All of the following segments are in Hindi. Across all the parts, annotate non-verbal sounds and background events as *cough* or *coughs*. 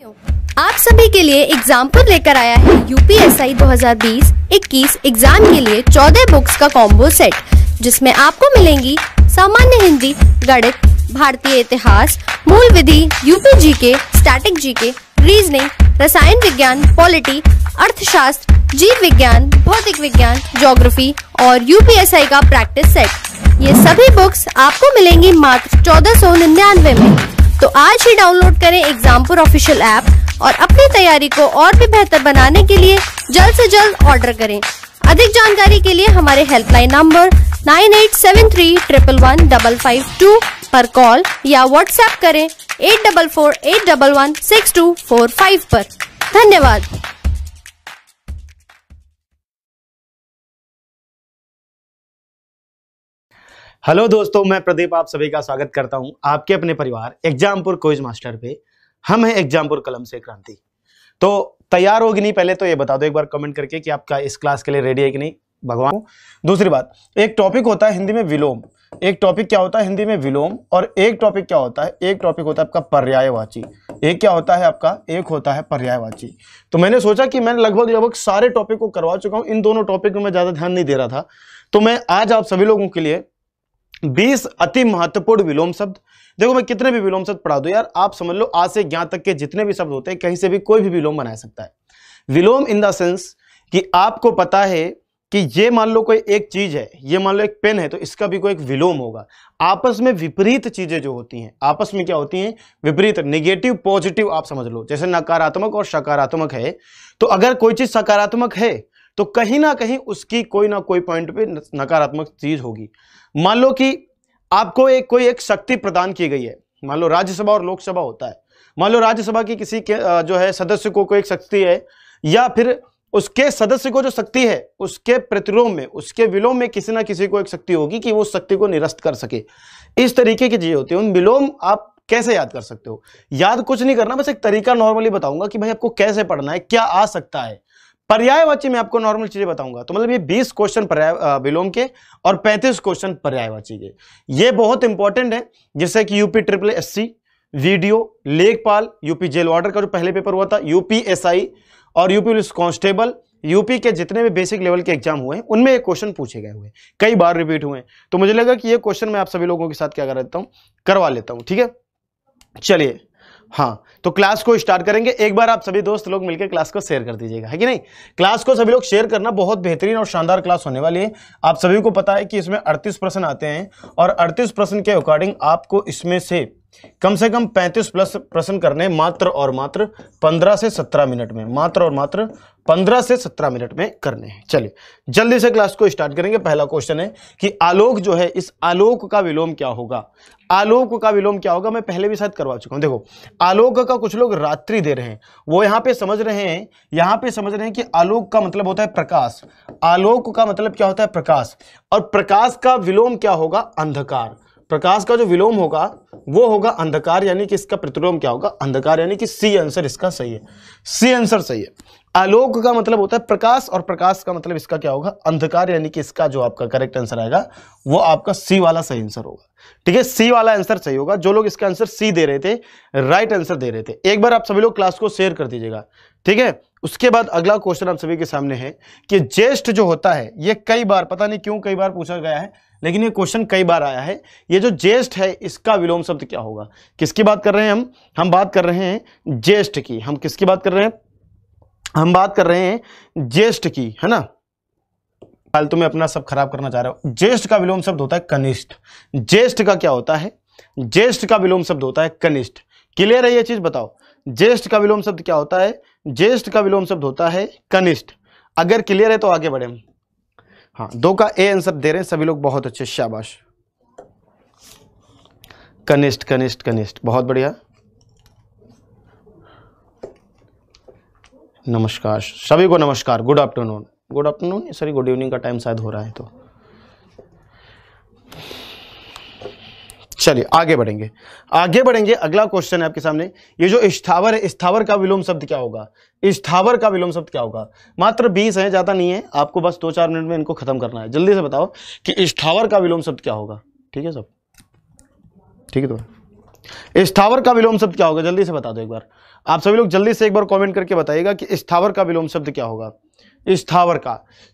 आप सभी के लिए एग्जाम्पल लेकर आया है यूपीएसआई 2020-21 एग्जाम के लिए 14 बुक्स का कॉम्बो सेट जिसमें आपको मिलेंगी सामान्य हिंदी गणित भारतीय इतिहास मूल विधि यूपी जी के स्टैटिक जी के रीजनिंग रसायन विज्ञान पॉलिटी अर्थशास्त्र जीव विज्ञान भौतिक विज्ञान जोग्राफी और यूपीएसआई का प्रैक्टिस सेट ये सभी बुक्स आपको मिलेंगी मात्र चौदह में तो आज ही डाउनलोड करें एग्जामपुर ऑफिशियल ऐप और अपनी तैयारी को और भी बेहतर बनाने के लिए जल्द से जल्द ऑर्डर करें अधिक जानकारी के लिए हमारे helpline number nine eight seven three triple one double five two पर कॉल या व्हाट्सएप करें eight double four eight double one six two four five पर धन्यवाद हेलो दोस्तों मैं प्रदीप आप सभी का स्वागत करता हूं आपके अपने परिवार एग्जामपुर क्विज मास्टर पे हम हैं एग्जामपुर कलम से क्रांति तो तैयार होगी नहीं पहले तो ये बता दो एक बार कमेंट करके कि आपका इस क्लास के लिए रेडी है कि नहीं भगवान दूसरी बात एक टॉपिक होता है हिंदी में विलोम एक टॉपिक क्या होता है हिंदी में विलोम और एक टॉपिक क्या होता है एक टॉपिक होता है आपका पर्यायवाची एक क्या होता है आपका एक होता है पर्यायवाची तो मैंने सोचा कि मैं लगभग लगभग सारे टॉपिक को करवा चुका हूं इन दोनों टॉपिक में मैं ज़्यादा ध्यान नहीं दे रहा था तो मैं आज आप सभी लोगों के लिए बीस अति महत्वपूर्ण विलोम शब्द देखो मैं कितने भी विलोम शब्द पढ़ा दू यार आप समझ लो आज से ज्ञान तक के जितने भी शब्द होते हैं कहीं से भी कोई भी विलोम बना सकता है विलोम इन द सेंस कि आपको पता है कि ये मान लो कोई एक चीज है ये मान लो एक पेन है तो इसका भी कोई एक विलोम होगा आपस में विपरीत चीजें जो होती हैं आपस में क्या होती हैं विपरीत निगेटिव पॉजिटिव आप समझ लो जैसे नकारात्मक और सकारात्मक है तो अगर कोई चीज सकारात्मक है तो कहीं ना कहीं उसकी कोई ना कोई पॉइंट पे नकारात्मक चीज होगी मान लो कि आपको एक कोई एक शक्ति प्रदान की गई है मान लो राज्यसभा और लोकसभा होता है मान लो राज्यसभा की किसी के जो है सदस्य को कोई एक शक्ति है या फिर उसके सदस्य को जो शक्ति है उसके प्रतिरोध में उसके विलोम में किसी ना किसी को एक शक्ति होगी कि वो शक्ति को निरस्त कर सके इस तरीके की चीजें होती है उन विलोम आप कैसे याद कर सकते हो याद कुछ नहीं करना बस एक तरीका नॉर्मली बताऊंगा कि भाई आपको कैसे पढ़ना है क्या आ सकता है पर्याय वाची में आपको नॉर्मल चीजें बताऊंगा तो मतलब ये 20 क्वेश्चन पर्याय विलोम के और 35 क्वेश्चन पर्याय वाची के ये बहुत इंपॉर्टेंट है जैसे कि UP triple S C VDO लेखपाल यूपी जेल ऑर्डर का जो पहले पेपर हुआ था यूपी एसआई और यूपी पुलिस कांस्टेबल यूपी के जितने भी बेसिक लेवल के एग्जाम हुए हैं उनमें ये क्वेश्चन पूछे गए हुए कई बार रिपीट हुए तो मुझे लगा कि ये क्वेश्चन मैं आप सभी लोगों के साथ क्या कर देता हूँ करवा लेता हूँ ठीक है चलिए हाँ तो क्लास को स्टार्ट करेंगे एक बार आप सभी दोस्त लोग मिलकर क्लास को शेयर कर दीजिएगा है कि नहीं क्लास को सभी लोग शेयर करना बहुत बेहतरीन और शानदार क्लास होने वाली है आप सभी को पता है कि इसमें अड़तीस प्रश्न आते हैं और अड़तीस प्रश्न के अकॉर्डिंग आपको इसमें से कम से कम 35 प्लस प्रश्न करने मात्र और मात्र 15 से 17 मिनट में मात्र और मात्र 15 से 17 मिनट में करने हैं चलिए जल्दी से क्लास को स्टार्ट करेंगे पहला क्वेश्चन है कि आलोक जो है इस आलोक का विलोम क्या होगा आलोक का विलोम क्या होगा मैं पहले भी शायद करवा चुका हूं देखो आलोक का कुछ लोग रात्रि दे रहे हैं वो यहां पर समझ रहे हैं यहां पर समझ रहे हैं कि आलोक का मतलब होता है प्रकाश आलोक का मतलब क्या होता है प्रकाश और प्रकाश का विलोम क्या होगा अंधकार प्रकाश का जो विलोम होगा वो होगा अंधकार यानी कि इसका प्रतिलोम क्या होगा अंधकार यानी कि सी आंसर इसका सही है सी आंसर सही है आलोक का मतलब होता है प्रकाश और प्रकाश का मतलब इसका क्या होगा अंधकार यानी कि इसका जो आपका करेक्ट आंसर आएगा वो आपका सी वाला सही आंसर होगा ठीक है सी वाला आंसर सही होगा जो लोग इसका आंसर सी दे रहे थे राइट आंसर दे रहे थे एक बार आप सभी लोग क्लास को शेयर कर दीजिएगा ठीक है उसके बाद अगला क्वेश्चन आप सभी के सामने है कि ज्येष्ठ जो होता है ये कई बार पता नहीं क्यों कई बार पूछा गया है लेकिन ये क्वेश्चन कई बार आया है ये जो ज्येष्ठ है इसका विलोम शब्द क्या होगा किसकी बात कर रहे हैं हम हम बात कर रहे हैं ज्येष्ठ की हम किसकी बात कर रहे हैं हम बात कर रहे हैं ज्येष्ठ की है ना फालतू तो में अपना सब खराब करना चाह रहा हूं ज्येष्ठ का विलोम शब्द होता है कनिष्ठ ज्येष्ठ का क्या होता है ज्येष्ठ का विलोम शब्द होता है कनिष्ठ क्लियर है यह चीज बताओ ज्येष्ठ का विलोम शब्द क्या होता है ज्येष्ठ का विलोम शब्द होता है कनिष्ठ अगर क्लियर है तो आगे बढ़े हाँ दो का ए आंसर दे रहे हैं सभी लोग बहुत अच्छे शाबाश कनिष्ठ कनिष्ठ कनिष्ठ बहुत बढ़िया नमस्कार सभी को नमस्कार good afternoon good afternoon sorry good evening का टाइम शायद हो रहा है तो चलिए आगे बढ़ेंगे आगे बढ़ेंगे अगला क्वेश्चन है आपके सामने ये जो स्थावर है स्थावर का विलोम शब्द क्या होगा स्थावर का विलोम शब्द क्या होगा मात्र बीस है ज्यादा नहीं है आपको बस दो चार मिनट में इनको खत्म करना है जल्दी से बताओ कि स्थावर का विलोम शब्द क्या होगा ठीक है सब ठीक है तो स्थावर का विलोम शब्द क्या होगा जल्दी से बता दो एक बार आप सभी लोग जल्दी से एक बार कमेंट करके बताइएगा कि स्थावर का विलोम शब्द क्या होगा स्थावर का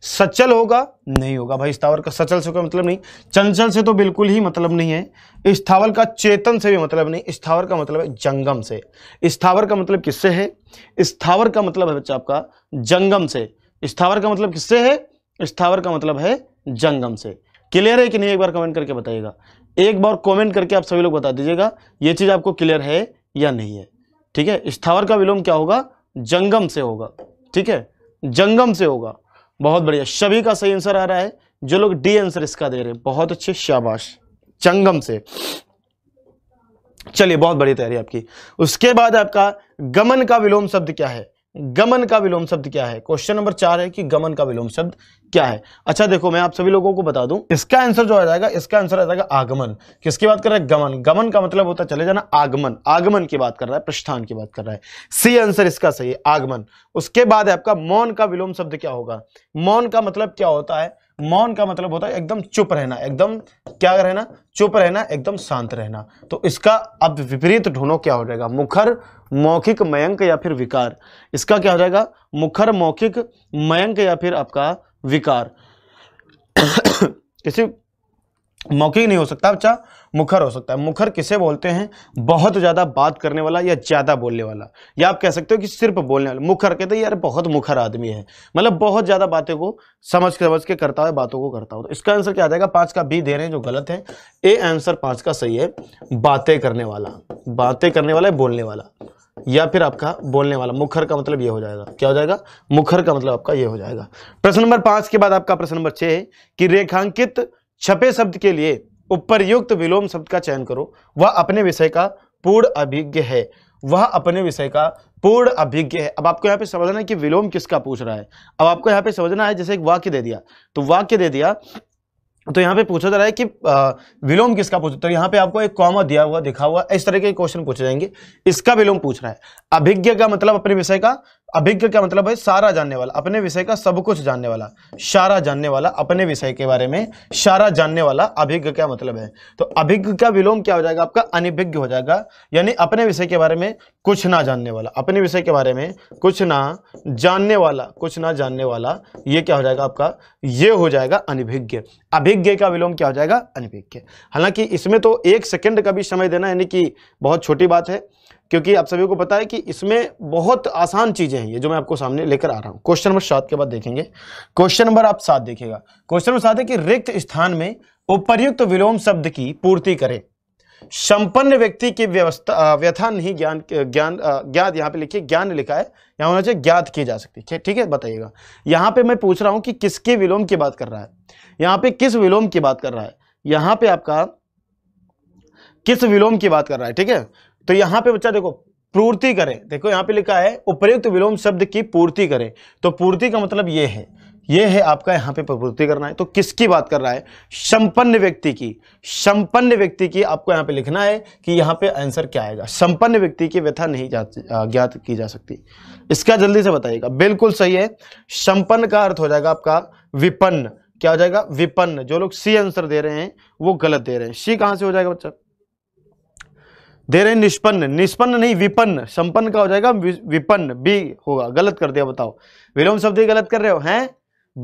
सचल होगा नहीं होगा भाई स्थावर का सचल से कोई मतलब नहीं चंचल से तो बिल्कुल ही मतलब नहीं है स्थावर का चेतन से भी मतलब नहीं स्थावर का मतलब है जंगम से स्थावर का मतलब किससे है स्थावर का मतलब है बच्चा आपका जंगम से स्थावर का मतलब किससे है स्थावर का मतलब है जंगम से क्लियर है कि नहीं एक बार कमेंट करके बताइएगा एक बार कमेंट करके आप सभी लोग बता दीजिएगा ये चीज़ आपको क्लियर है या नहीं है ठीक है स्थावर का विलोम क्या होगा जंगम से होगा ठीक है जंगम से होगा बहुत बढ़िया सभी का सही आंसर आ रहा है जो लोग डी आंसर इसका दे रहे हैं बहुत अच्छे शाबाश जंगम से चलिए बहुत बड़ी तैयारी आपकी उसके बाद आपका गमन का विलोम शब्द क्या है गमन का विलोम शब्द क्या है क्वेश्चन नंबर चार है कि गमन का विलोम शब्द क्या है अच्छा देखो मैं आप सभी लोगों को बता दूं इसका आंसर जो आ जाएगा इसका आंसर आ जाएगा आगमन किसकी बात कर रहा है गमन गमन का मतलब होता है चले जाना आगमन आगमन की बात कर रहा है प्रस्थान की बात कर रहा है सी आंसर इसका सही है आगमन उसके बाद है आपका मौन का विलोम शब्द क्या होगा मौन का मतलब क्या होता है मौन का मतलब होता है एकदम चुप रहना एकदम क्या रहना चुप रहना एकदम शांत रहना तो इसका अब विपरीत ढूंढो क्या हो जाएगा मुखर मौखिक मयंक या फिर विकार इसका क्या हो जाएगा मुखर मौखिक मयंक या फिर आपका विकार किसी मौखिक नहीं हो सकता बच्चा मुखर हो सकता है मुखर किसे बोलते हैं बहुत ज़्यादा बात करने वाला या ज़्यादा बोलने वाला या आप कह सकते हो कि सिर्फ बोलने वाला मुखर कहते हैं यार बहुत मुखर आदमी है मतलब बहुत ज़्यादा बातें को समझ के समझ के करता है बातों को करता हो तो इसका आंसर क्या आ जाएगा पांच का बी दे रहे हैं जो गलत है ए आंसर पांच का सही है बातें करने वाला बातें करने वाला बोलने वाला या फिर आपका बोलने वाला मुखर का मतलब ये हो जाएगा क्या हो जाएगा मुखर का मतलब आपका ये हो जाएगा प्रश्न नंबर पांच के बाद आपका प्रश्न नंबर छह है कि रेखांकित छपे शब्द के लिए उपरयुक्त विलोम शब्द का चयन करो वह अपने विषय का पूर्ण अभिज्ञ है वह अपने विषय का पूर्ण अभिज्ञ है अब आपको यहाँ पे समझना है कि विलोम किसका पूछ रहा है अब आपको यहाँ पे समझना है जैसे एक वाक्य दे दिया तो वाक्य दे दिया तो यहाँ पे पूछा जा रहा है कि विलोम किसका पूछा तो यहाँ पे आपको एक कॉमा दिया हुआ दिखा हुआ इस तरह के क्वेश्चन पूछे जाएंगे इसका विलोम पूछ रहा है अभिज्ञ का मतलब अपने विषय का अभिज्ञ का मतलब है सारा जानने वाला अपने विषय का सब कुछ जानने वाला सारा जानने वाला अपने विषय के बारे में सारा जानने वाला अभिज्ञ क्या मतलब है तो अभिज्ञ का विलोम क्या हो जाएगा आपका अनिभिज्ञ हो जाएगा यानी अपने विषय के बारे में कुछ ना जानने वाला अपने विषय के बारे में कुछ ना जानने वाला कुछ ना जानने वाला ये क्या हो जाएगा आपका ये हो जाएगा अनिभिज्ञ अभिज्ञ का विलोम क्या हो जाएगा अनिभिज्ञ हालांकि इसमें तो एक सेकेंड का भी समय देना यानी कि बहुत छोटी बात है क्योंकि आप सभी को पता है कि इसमें बहुत आसान चीज़ें हैं ये जो मैं आपको सामने लेकर आ रहा हूं क्वेश्चन नंबर सात के बाद देखेंगे क्वेश्चन नंबर आप सात देखिएगा क्वेश्चन नंबर सात है कि रिक्त स्थान में उपर्युक्त विलोम शब्द की पूर्ति करें संपन्न व्यक्ति की व्यवस्था व्यथा नहीं ज्ञान ज्ञान ज्ञात यहाँ पे लिखिए ज्ञान लिखा है यहां होना चाहिए ज्ञात की जा सकती है ठीक है बताइएगा यहां पे मैं पूछ रहा हूं कि किसके विलोम की बात कर रहा है यहां पे किस विलोम की बात कर रहा है यहां पे आपका किस विलोम की बात कर रहा है ठीक है तो यहां पे बच्चा देखो पूर्ति करें देखो यहां पे लिखा है उपयुक्त विलोम शब्द की पूर्ति करें तो पूर्ति का मतलब यह है ये है आपका यहां पे प्रवृत्ति करना है तो किसकी बात कर रहा है संपन्न व्यक्ति की संपन्न व्यक्ति की आपको यहां पे लिखना है कि यहां पे आंसर क्या आएगा संपन्न व्यक्ति की व्यथा नहीं ज्ञात की जा सकती इसका जल्दी से बताइएगा बिल्कुल सही है संपन्न का अर्थ हो जाएगा आपका विपन्न क्या हो जाएगा विपन्न जो लोग सी आंसर दे रहे हैं वो गलत दे रहे हैं सी कहां से हो जाएगा बच्चा दे रहे निष्पन्न निष्पन्न नहीं विपन्न संपन्न का हो जाएगा विपन्न बी होगा गलत कर दिया बताओ विलोम शब्द ही गलत कर रहे हो हैं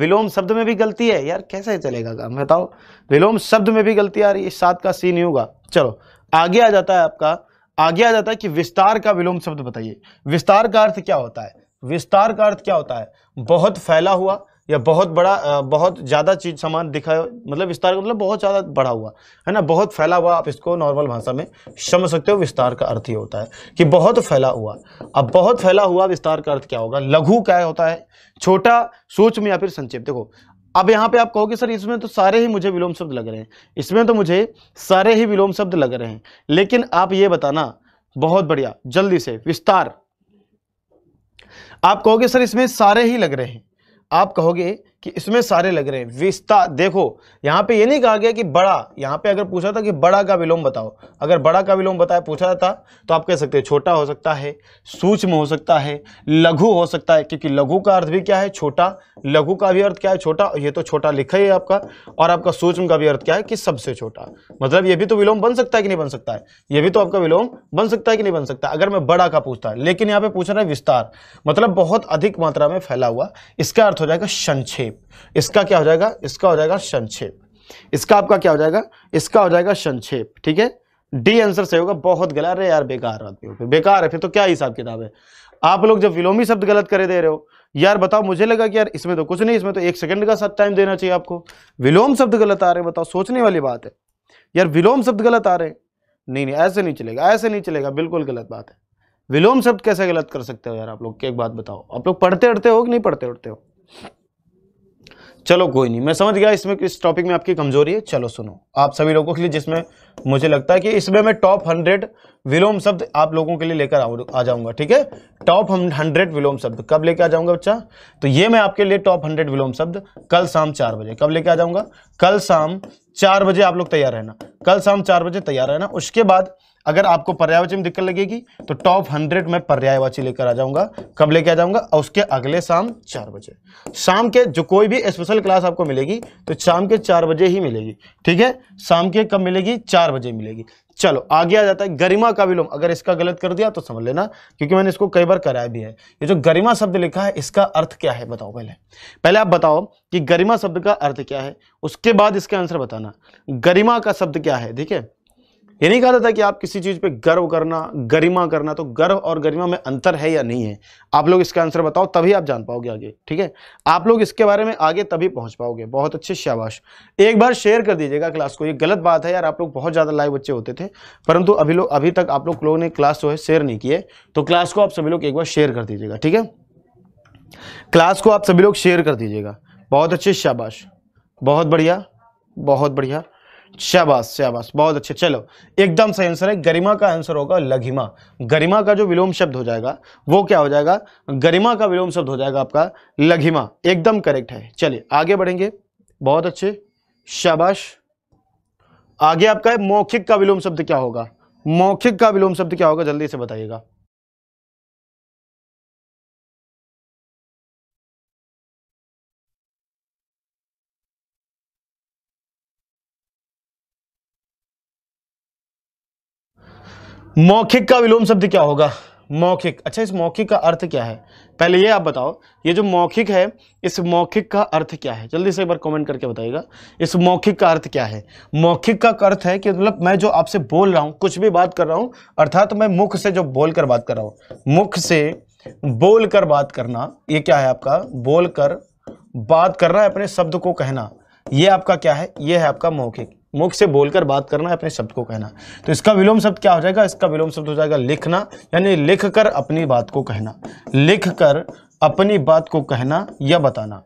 विलोम शब्द में भी गलती है यार कैसे चलेगा काम बताओ विलोम शब्द में भी गलती आ रही है सात का सी नहीं होगा चलो आगे आ जाता है आपका आगे आ जाता है कि विस्तार का विलोम शब्द बताइए विस्तार का अर्थ क्या होता है विस्तार का अर्थ क्या होता है बहुत फैला हुआ या बहुत बड़ा बहुत ज़्यादा चीज सामान दिखा मतलब विस्तार का मतलब बहुत ज़्यादा बड़ा हुआ है ना बहुत फैला हुआ आप इसको नॉर्मल भाषा में समझ सकते हो विस्तार का अर्थ ये होता है कि बहुत फैला हुआ अब बहुत फैला हुआ विस्तार का अर्थ क्या होगा लघु क्या होता है छोटा में या फिर संक्षेप देखो अब यहाँ पे आप कहोगे सर इसमें तो सारे ही मुझे विलोम शब्द लग रहे हैं इसमें तो मुझे सारे ही विलोम शब्द लग रहे हैं लेकिन आप ये बताना बहुत बढ़िया जल्दी से विस्तार आप कहोगे सर इसमें सारे ही लग रहे हैं आप कहोगे कि इसमें सारे लग रहे हैं विस्ता देखो यहाँ पे ये नहीं कहा गया कि बड़ा यहाँ पे अगर पूछा था कि बड़ा का विलोम बताओ अगर बड़ा का विलोम बताया पूछा था तो आप कह सकते हैं छोटा हो सकता है सूक्ष्म हो सकता है लघु हो सकता है क्योंकि लघु का अर्थ भी क्या है छोटा लघु का भी अर्थ क्या है छोटा ये तो छोटा लिखा ही आपका और आपका सूक्ष्म का भी अर्थ क्या है कि सबसे छोटा मतलब ये भी तो विलोम बन सकता है कि नहीं बन सकता है ये भी तो आपका विलोम बन सकता है कि नहीं बन सकता अगर मैं बड़ा का पूछता लेकिन यहाँ पे पूछ रहा है विस्तार मतलब बहुत अधिक मात्रा में फैला हुआ इसका अर्थ हो जाएगा संक्षेप संक्षेप इसका क्या हो जाएगा इसका हो जाएगा संक्षेप इसका आपका क्या हो जाएगा इसका हो जाएगा संक्षेप ठीक है डी आंसर सही होगा बहुत गला अरे यार बेकार आदमी हो बेकार है फिर तो क्या हिसाब किताब है आप लोग जब विलोमी शब्द गलत करे दे रहे हो यार बताओ मुझे लगा कि यार इसमें तो कुछ नहीं इसमें तो एक सेकंड का साथ टाइम देना चाहिए आपको विलोम शब्द गलत आ रहे बताओ सोचने वाली बात है यार विलोम शब्द गलत आ रहे नहीं नहीं ऐसे नहीं चलेगा ऐसे नहीं चलेगा बिल्कुल गलत बात है विलोम शब्द कैसे गलत कर सकते हो यार आप लोग एक बात बताओ आप लोग पढ़ते अड़ते हो कि नहीं पढ़ते उड़ते हो चलो कोई नहीं मैं समझ गया इसमें इस टॉपिक में आपकी कमजोरी है चलो सुनो आप सभी लोगों के लिए जिसमें मुझे लगता है कि इसमें मैं टॉप हंड्रेड विलोम शब्द आप लोगों के लिए लेकर आ जाऊंगा ठीक है टॉप हंड्रेड विलोम शब्द कब लेकर आ जाऊंगा बच्चा तो ये मैं आपके लिए टॉप हंड्रेड विलोम शब्द कल शाम चार बजे कब लेकर आ जाऊंगा कल शाम चार बजे आप लोग तैयार रहना कल शाम चार बजे तैयार रहना उसके बाद अगर आपको पर्यायवाची में दिक्कत लगेगी तो टॉप हंड्रेड में पर्यायवाची लेकर आ जाऊंगा कब लेकर आ जाऊंगा और उसके अगले शाम चार बजे शाम के जो कोई भी स्पेशल क्लास आपको मिलेगी तो शाम के चार बजे ही मिलेगी ठीक है शाम के कब मिलेगी चार बजे मिलेगी चलो आगे आ जाता है गरिमा का विलोम अगर इसका गलत कर दिया तो समझ लेना क्योंकि मैंने इसको कई बार कराया भी है ये जो गरिमा शब्द लिखा है इसका अर्थ क्या है बताओ पहले पहले आप बताओ कि गरिमा शब्द का अर्थ क्या है उसके बाद इसका आंसर बताना गरिमा का शब्द क्या है ठीक है ये नहीं कहा था कि आप किसी चीज़ पे गर्व करना गरिमा करना तो गर्व और गरिमा में अंतर है या नहीं है आप लोग इसका आंसर बताओ तभी आप जान पाओगे आगे ठीक है आप लोग इसके बारे में आगे तभी पहुंच पाओगे बहुत अच्छे शाबाश एक बार शेयर कर दीजिएगा क्लास को ये गलत बात है यार आप लोग बहुत ज़्यादा लाइव बच्चे होते थे परंतु अभी लोग अभी तक आप लोग लोगों ने क्लास जो है शेयर नहीं किए तो क्लास को आप सभी लोग एक बार शेयर कर दीजिएगा ठीक है क्लास को आप सभी लोग शेयर कर दीजिएगा बहुत अच्छे शाबाश बहुत बढ़िया बहुत बढ़िया शाबाश शाबाश बहुत अच्छे चलो एकदम सही आंसर है गरिमा का आंसर होगा लघिमा गरिमा का जो विलोम शब्द हो जाएगा वो क्या हो जाएगा गरिमा का विलोम शब्द हो जाएगा आपका लघिमा एकदम करेक्ट है चलिए आगे बढ़ेंगे बहुत अच्छे शाबाश आगे आपका है मौखिक का विलोम शब्द क्या होगा मौखिक का विलोम शब्द क्या होगा जल्दी से बताइएगा मौखिक का विलोम शब्द क्या होगा मौखिक अच्छा इस मौखिक का अर्थ क्या है पहले ये आप बताओ ये जो मौखिक है इस मौखिक का अर्थ क्या है जल्दी से एक बार कमेंट करके बताइएगा इस मौखिक का अर्थ क्या है मौखिक का अर्थ है कि मतलब मैं जो आपसे बोल रहा हूँ कुछ भी बात कर रहा हूँ अर्थात तो मैं मुख से जो बोल कर बात कर रहा हूँ मुख से बोल कर बात करना ये क्या है आपका बोल कर बात करना है अपने शब्द को कहना ये आपका क्या है ये है आपका मौखिक मुख से बोलकर बात करना अपने शब्द को कहना तो इसका विलोम शब्द क्या हो जाएगा इसका विलोम शब्द हो जाएगा लिखना यानी लिख कर अपनी बात को कहना लिख कर अपनी बात को कहना या बताना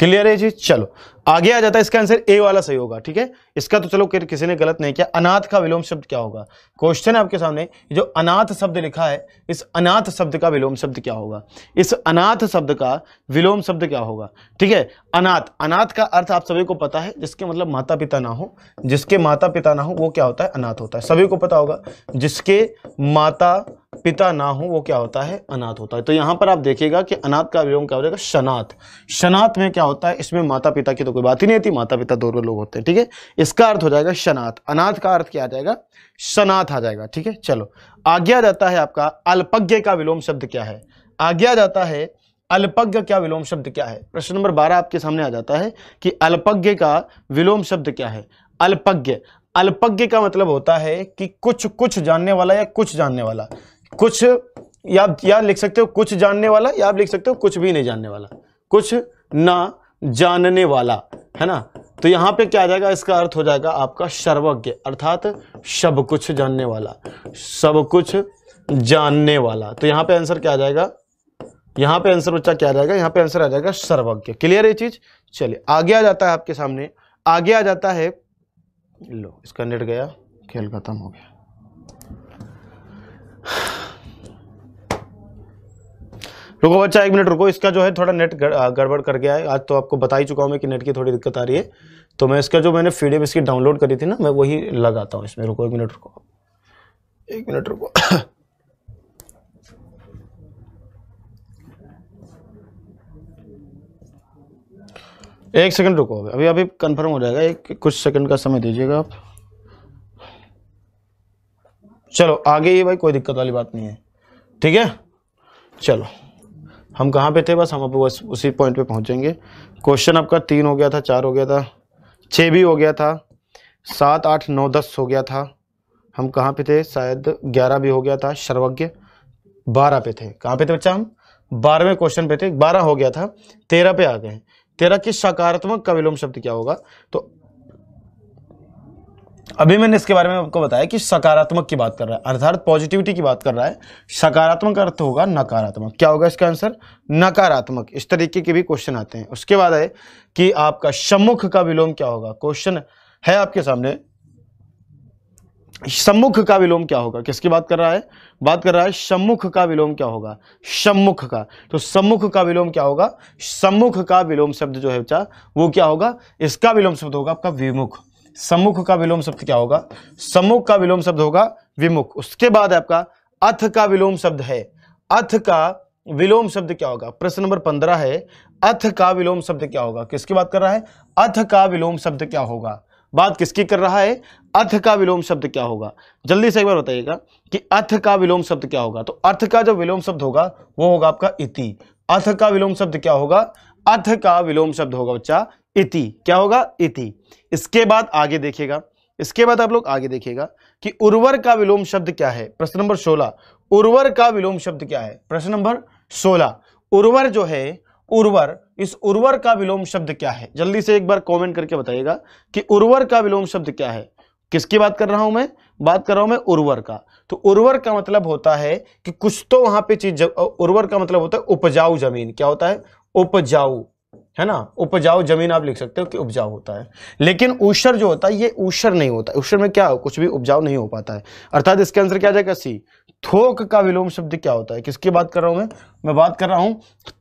क्लियर है जी चलो आगे आ जाता है इसका आंसर ए वाला सही होगा ठीक है इसका तो चलो किसी ने गलत नहीं किया अनाथ का विलोम शब्द क्या होगा क्वेश्चन है आपके सामने जो अनाथ शब्द लिखा है इस अनाथ शब्द का विलोम शब्द क्या होगा इस अनाथ शब्द का विलोम शब्द क्या होगा ठीक है अनाथ अनाथ का अर्थ आप सभी को पता है जिसके मतलब माता पिता ना हो जिसके माता पिता ना हो वो क्या होता है अनाथ होता है सभी को पता होगा जिसके माता पिता ना हो वो क्या होता है अनाथ होता है तो यहां पर आप देखिएगा कि अनाथ का विलोम क्या हो जाएगा शनाथ शनाथ में क्या होता है इसमें माता पिता की तो कोई बात ही नहीं थी माता पिता दोनों लोग होते हैं ठीक है इसका अर्थ हो जाएगा शनाथ अनाथ का अर्थ क्या आ जाएगा शनाथ आ जाएगा ठीक है चलो आज्ञा जाता है आपका अल्पज्ञ का विलोम शब्द क्या है आज्ञा जाता है अल्पज्ञ क्या विलोम शब्द क्या है प्रश्न नंबर बारह आपके सामने आ जाता है कि अल्पज्ञ का विलोम शब्द क्या है अल्पज्ञ अल्पज्ञ का मतलब होता है कि कुछ कुछ जानने वाला या कुछ जानने वाला कुछ या या लिख सकते हो कुछ जानने वाला या आप लिख सकते हो कुछ भी नहीं जानने वाला कुछ ना जानने वाला है ना तो यहाँ पे क्या आ जाएगा इसका अर्थ हो जाएगा आपका सर्वज्ञ अर्थात सब कुछ जानने वाला सब कुछ जानने वाला तो यहाँ पे आंसर क्या आ जाएगा यहाँ पे आंसर बच्चा क्या आ जाएगा यहाँ पे आंसर आ जाएगा सर्वज्ञ क्लियर ये चीज चलिए आगे आ जाता है आपके सामने आगे आ जाता है लो इसका नेट गया खेल खत्म हो गया रुको बच्चा एक मिनट रुको इसका जो है थोड़ा नेट गड़बड़ कर गया है आज तो आपको बता ही चुका हूँ मैं कि नेट की थोड़ी दिक्कत आ रही है तो मैं इसका जो मैंने पीडीएफ इसकी डाउनलोड करी थी ना मैं वही लगाता हूँ इसमें रुको एक मिनट रुको एक मिनट रुको *coughs* एक सेकंड रुको अभी अभी कंफर्म हो जाएगा एक कुछ सेकंड का समय दीजिएगा आप चलो आगे ये भाई कोई दिक्कत वाली बात नहीं है ठीक है चलो हम कहाँ पे थे बस हम अब बस उसी पॉइंट पे पहुँचेंगे क्वेश्चन आपका तीन हो गया था चार हो गया था छः भी हो गया था सात आठ नौ दस हो गया था हम कहाँ पे थे शायद ग्यारह भी हो गया था सर्वज्ञ बारह पे थे कहाँ पे थे बच्चा हम बारहवें क्वेश्चन पे थे बारह हो गया था तेरह पे आ गए तेरह की सकारात्मक का विलोम शब्द क्या होगा तो अभी मैंने इसके बारे में आपको बताया कि सकारात्मक की बात कर रहा है अर्थात पॉजिटिविटी की बात कर रहा है सकारात्मक अर्थ होगा नकारात्मक क्या होगा इसका आंसर नकारात्मक इस तरीके के भी क्वेश्चन आते हैं उसके बाद है कि आपका सम्मुख का विलोम क्या होगा क्वेश्चन है आपके सामने सम्मुख का विलोम क्या होगा किसकी बात कर रहा है बात कर रहा है सम्मुख का विलोम क्या होगा सम्मुख का तो सम्मुख का विलोम क्या होगा सम्मुख का विलोम शब्द जो है वो क्या होगा इसका विलोम शब्द होगा आपका विमुख सम्मुख का विलोम शब्द क्या होगा सम्मुख का विलोम शब्द होगा विमुख उसके बाद आपका अथ का विलोम शब्द है अथ का विलोम शब्द क्या होगा प्रश्न नंबर पंद्रह है अथ का विलोम शब्द क्या होगा किसकी बात कर रहा है अथ का विलोम शब्द क्या होगा बात किसकी कर रहा है अथ का विलोम शब्द क्या होगा जल्दी से एक बार बताइएगा कि अथ का विलोम शब्द क्या होगा तो अर्थ का जो विलोम शब्द होगा वो होगा आपका इति अथ का विलोम शब्द क्या होगा अथ का विलोम शब्द होगा बच्चा इति क्या होगा इति इसके बाद आगे देखिएगा इसके बाद आप लोग आगे देखिएगा कि उर्वर का विलोम शब्द क्या है प्रश्न नंबर सोलह उर्वर का विलोम शब्द क्या है प्रश्न नंबर सोलह उर्वर जो है उर्वर इस उर्वर का विलोम शब्द क्या है जल्दी से एक बार कमेंट करके बताइएगा कि उर्वर का विलोम शब्द क्या है किसकी बात कर रहा हूं मैं बात कर रहा हूं मैं उर्वर का तो उर्वर का मतलब होता है कि कुछ तो वहां पे चीज उर्वर का मतलब होता है उपजाऊ जमीन क्या होता है उपजाऊ है ना उपजाऊ जमीन आप लिख सकते हो कि उपजाऊ होता है लेकिन ऊषर जो होता है ये ऊषर नहीं होता ऊषर में क्या हो कुछ भी उपजाऊ नहीं हो पाता है अर्थात इसके आंसर क्या जाएगा सी थोक का विलोम शब्द क्या होता है किसकी बात कर रहा हूं मैं मैं बात कर रहा हूं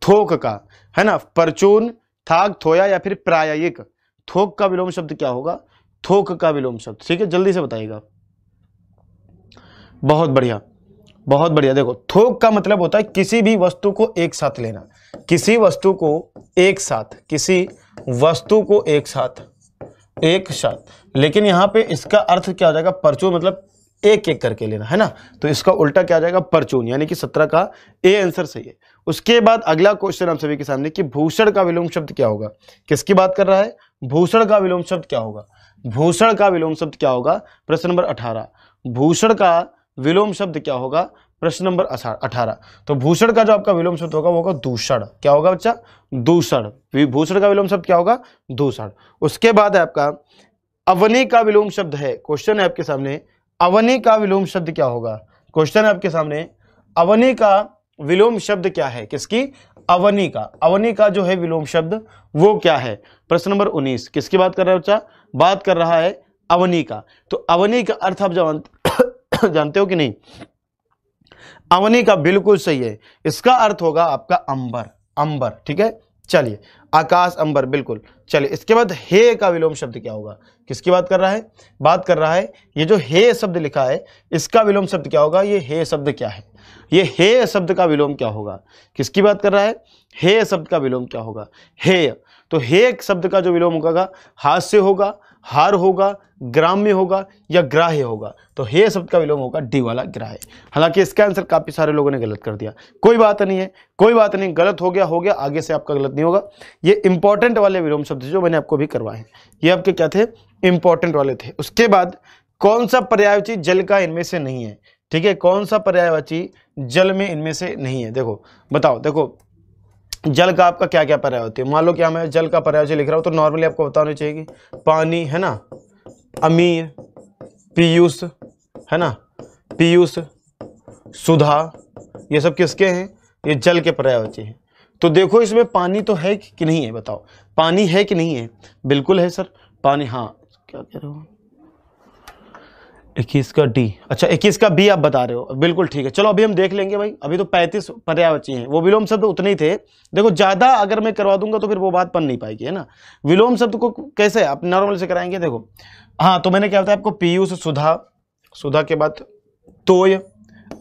थोक का है ना परचून थाक थोया या फिर प्रायिक थोक का विलोम शब्द क्या होगा थोक का विलोम शब्द ठीक है जल्दी से बताइएगा बहुत बढ़िया बहुत बढ़िया देखो थोक का मतलब होता है किसी भी वस्तु को एक साथ लेना किसी वस्तु को एक साथ किसी वस्तु को एक साथ एक साथ लेकिन यहाँ पे इसका अर्थ क्या हो जाएगा परचून मतलब एक एक करके लेना है ना तो इसका उल्टा क्या हो जाएगा परचून यानी कि सत्रह का ए आंसर सही है उसके बाद अगला क्वेश्चन हम सभी के सामने कि भूषण का विलोम शब्द क्या होगा किसकी बात कर रहा है भूषण का विलोम शब्द क्या होगा भूषण का विलोम शब्द क्या होगा प्रश्न नंबर अठारह भूषण का विलोम शब्द क्या होगा प्रश्न नंबर अठारह तो भूषण का जो आपका विलोम शब्द होगा वो होगा दूषण क्या होगा बच्चा दूषण तो भूषण का विलोम शब्द क्या होगा दूषण उसके बाद है आपका अवनी का विलोम शब्द है क्वेश्चन है आपके सामने अवनी का विलोम शब्द क्या होगा क्वेश्चन है आपके सामने अवनी का विलोम शब्द क्या है किसकी अवनी का अवनी का जो है विलोम शब्द वो क्या है प्रश्न नंबर उन्नीस किसकी बात कर रहा है बच्चा बात कर रहा है अवनी का तो अवनी का अर्थ आप जानते *coughs* जानते हो कि नहीं अवनी का बिल्कुल सही है इसका अर्थ होगा आपका अंबर अंबर ठीक है चलिए आकाश अंबर बिल्कुल चलिए इसके बाद हे का विलोम शब्द क्या होगा किसकी बात कर रहा है बात कर रहा है ये जो हे शब्द लिखा है इसका विलोम शब्द क्या होगा ये हे शब्द क्या है ये हे शब्द का विलोम क्या होगा किसकी बात कर रहा है हे शब्द का विलोम क्या होगा हे तो हे शब्द का जो विलोम होगा हास्य होगा हार होगा ग्राम्य होगा या ग्राह्य होगा तो हे शब्द का विलोम होगा डी वाला ग्राह्य हालांकि इसका आंसर काफ़ी सारे लोगों ने गलत कर दिया कोई बात नहीं है कोई बात नहीं गलत हो गया हो गया आगे से आपका गलत नहीं होगा ये इंपॉर्टेंट वाले विलोम शब्द जो मैंने आपको भी करवाए हैं ये आपके क्या थे इंपॉर्टेंट वाले थे उसके बाद कौन सा पर्यायवाची जल का इनमें से नहीं है ठीक है कौन सा पर्यायवाची जल में इनमें से नहीं है देखो बताओ देखो जल का आपका क्या क्या पर्याय होती है मान लो क्या मैं जल का पर्याय लिख रहा हूँ तो नॉर्मली आपको बताना चाहिए कि पानी है ना अमीर पीयूष है ना पीयूष सुधा ये सब किसके हैं ये जल के पर्याय होते हैं तो देखो इसमें पानी तो है कि नहीं है बताओ पानी है कि नहीं है बिल्कुल है सर पानी हाँ क्या कह रहे हो इक्कीस का डी अच्छा इक्कीस का बी आप बता रहे हो बिल्कुल ठीक है चलो अभी हम देख लेंगे भाई अभी तो पैंतीस पर्यावची हैं वो विलोम शब्द उतने ही थे देखो ज़्यादा अगर मैं करवा दूंगा तो फिर वो बात बन नहीं पाएगी है ना विलोम शब्द को कैसे आप नॉर्मल से कराएंगे देखो हाँ तो मैंने क्या बताया आपको पीयूष सुधा सुधा के बाद तोय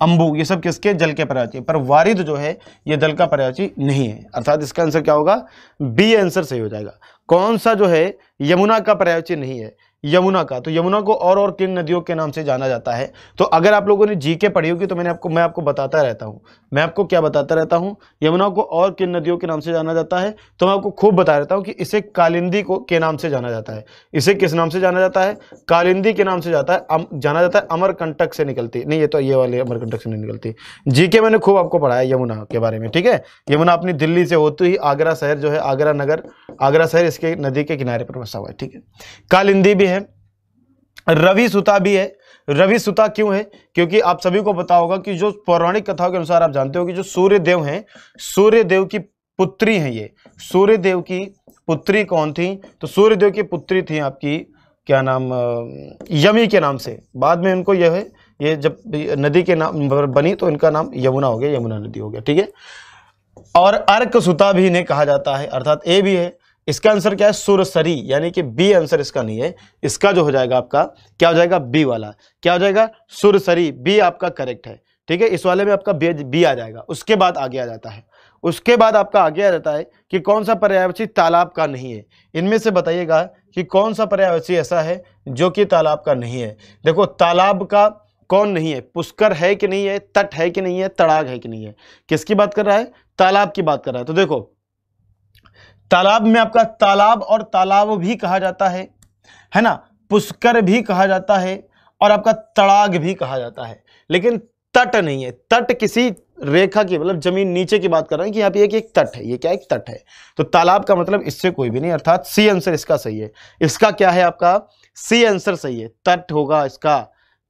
अम्बू ये सब किसके जल के पर्यायची पर वारिद जो है ये दल का पर्यावची नहीं है अर्थात इसका आंसर क्या होगा बी आंसर सही हो जाएगा कौन सा जो है यमुना का पर्यावची नहीं है यमुना का तो यमुना को और और किन नदियों के नाम से जाना जाता है तो अगर आप लोगों ने जीके पढ़ी होगी तो मैंने आपको मैं आपको बताता रहता हूँ मैं आपको क्या बताता रहता हूँ यमुना को और किन नदियों के नाम से जाना जाता है तो मैं आपको खूब बता रहता हूँ कि इसे कालिंदी को के नाम से जाना जाता है इसे किस नाम से जाना जाता है कालिंदी के नाम से जाता है जाना जाता है अमरकंटक से निकलती नहीं ये तो ये वाले अमरकंटक से नहीं निकलती जी मैंने खूब आपको पढ़ाया यमुना के बारे में ठीक है यमुना अपनी दिल्ली से होती ही आगरा शहर जो है आगरा नगर आगरा शहर इसके नदी के किनारे पर बसा हुआ है ठीक है कालिंदी भी है रवि सुता भी है रवि सुता क्यों है क्योंकि आप सभी को पता होगा कि जो पौराणिक कथाओं के अनुसार आप जानते हो कि जो सूर्य देव हैं सूर्य देव की पुत्री हैं ये सूर्य देव की पुत्री कौन थी तो सूर्य देव की पुत्री थी आपकी क्या नाम यमी के नाम से बाद में इनको यह है ये जब नदी के नाम बनी तो इनका नाम यमुना हो गया यमुना नदी हो गया ठीक है और अर्क सुता भी इन्हें कहा जाता है अर्थात ए भी है इसका आंसर क्या है सुरसरी यानी कि बी आंसर इसका नहीं है इसका जो हो जाएगा आपका क्या हो जाएगा बी वाला क्या हो जाएगा सुरसरी बी आपका करेक्ट है ठीक है इस वाले में आपका बी बी आ जाएगा उसके बाद आगे आ जाता है उसके बाद आपका आगे आ जाता है कि कौन सा पर्यावची तालाब का नहीं है इनमें से बताइएगा कि कौन सा पर्यावची ऐसा है जो कि तालाब का नहीं है देखो तालाब का कौन नहीं है पुष्कर है कि नहीं है तट है कि नहीं है तड़ाग है कि नहीं है किसकी बात कर रहा है तालाब की बात कर रहा है तो देखो तालाब में आपका तालाब और तालाब भी कहा जाता है है ना पुष्कर भी कहा जाता है और आपका तड़ाग भी कहा जाता है लेकिन तट नहीं है तट किसी रेखा की मतलब जमीन नीचे की बात कर रहे हैं कि यहाँ पे एक एक तट है ये क्या एक तट है तो तालाब का मतलब इससे कोई भी नहीं अर्थात सी आंसर इसका सही है इसका क्या है आपका सी आंसर सही है तट होगा इसका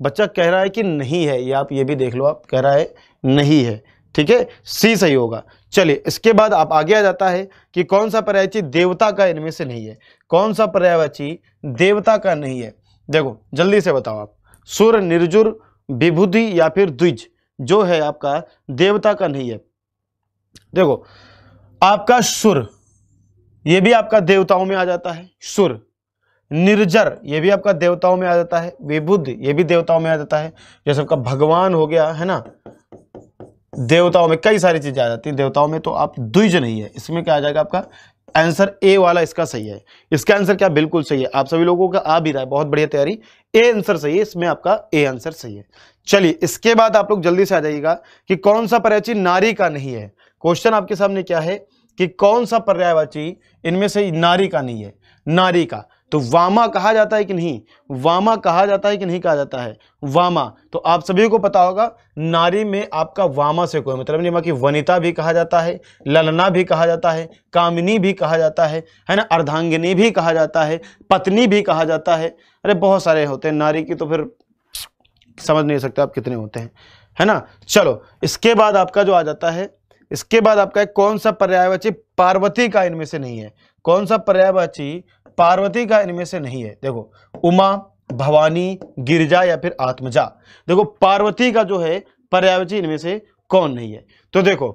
बच्चा कह रहा है कि नहीं है ये आप ये भी देख लो आप कह रहा है नहीं है ठीक है सी सही होगा चलिए इसके बाद आप आगे आ जाता है कि कौन सा पर्यायवाची देवता का इनमें से नहीं है कौन सा पर्यायवाची देवता का नहीं है देखो जल्दी से बताओ आप सूर्य निर्जुर विभुधि या फिर द्विज जो है आपका देवता का नहीं है देखो आपका सुर यह भी आपका देवताओं में आ जाता है सुर निर्जर यह भी आपका देवताओं में आ जाता है विबुद्ध यह भी देवताओं में आ जाता है जैसे आपका भगवान हो गया है ना देवताओं में कई सारी चीज़ें आ जाती हैं देवताओं में तो आप द्विज नहीं है इसमें क्या आ जाएगा आपका आंसर ए वाला इसका सही है इसका आंसर क्या बिल्कुल सही है आप सभी लोगों का आ भी रहा है बहुत बढ़िया तैयारी ए आंसर सही है इसमें आपका ए आंसर सही है चलिए इसके बाद आप लोग जल्दी से आ जाइएगा कि कौन सा पर्याची नारी का नहीं है क्वेश्चन आपके सामने क्या है कि कौन सा पर्यायवाची इनमें से नारी का नहीं है नारी का तो वामा कहा जाता है कि नहीं वामा कहा जाता है कि नहीं कहा जाता है वामा तो आप सभी को पता होगा नारी में आपका वामा से कोई मतलब नहीं बाकी वनिता भी कहा जाता है ललना भी कहा जाता है कामिनी भी कहा जाता है है ना अर्धांगिनी भी कहा जाता है पत्नी भी कहा जाता है अरे बहुत सारे होते हैं नारी की तो फिर समझ नहीं सकते आप कितने होते हैं है ना चलो इसके बाद आपका जो आ जाता है इसके बाद आपका कौन सा पर्यायवाची पार्वती का इनमें से नहीं है कौन सा पर्यायवाची पार्वती का इनमें से नहीं है देखो उमा भवानी गिरजा या फिर आत्मजा देखो पार्वती का जो है पर्यावची इनमें से कौन नहीं है तो देखो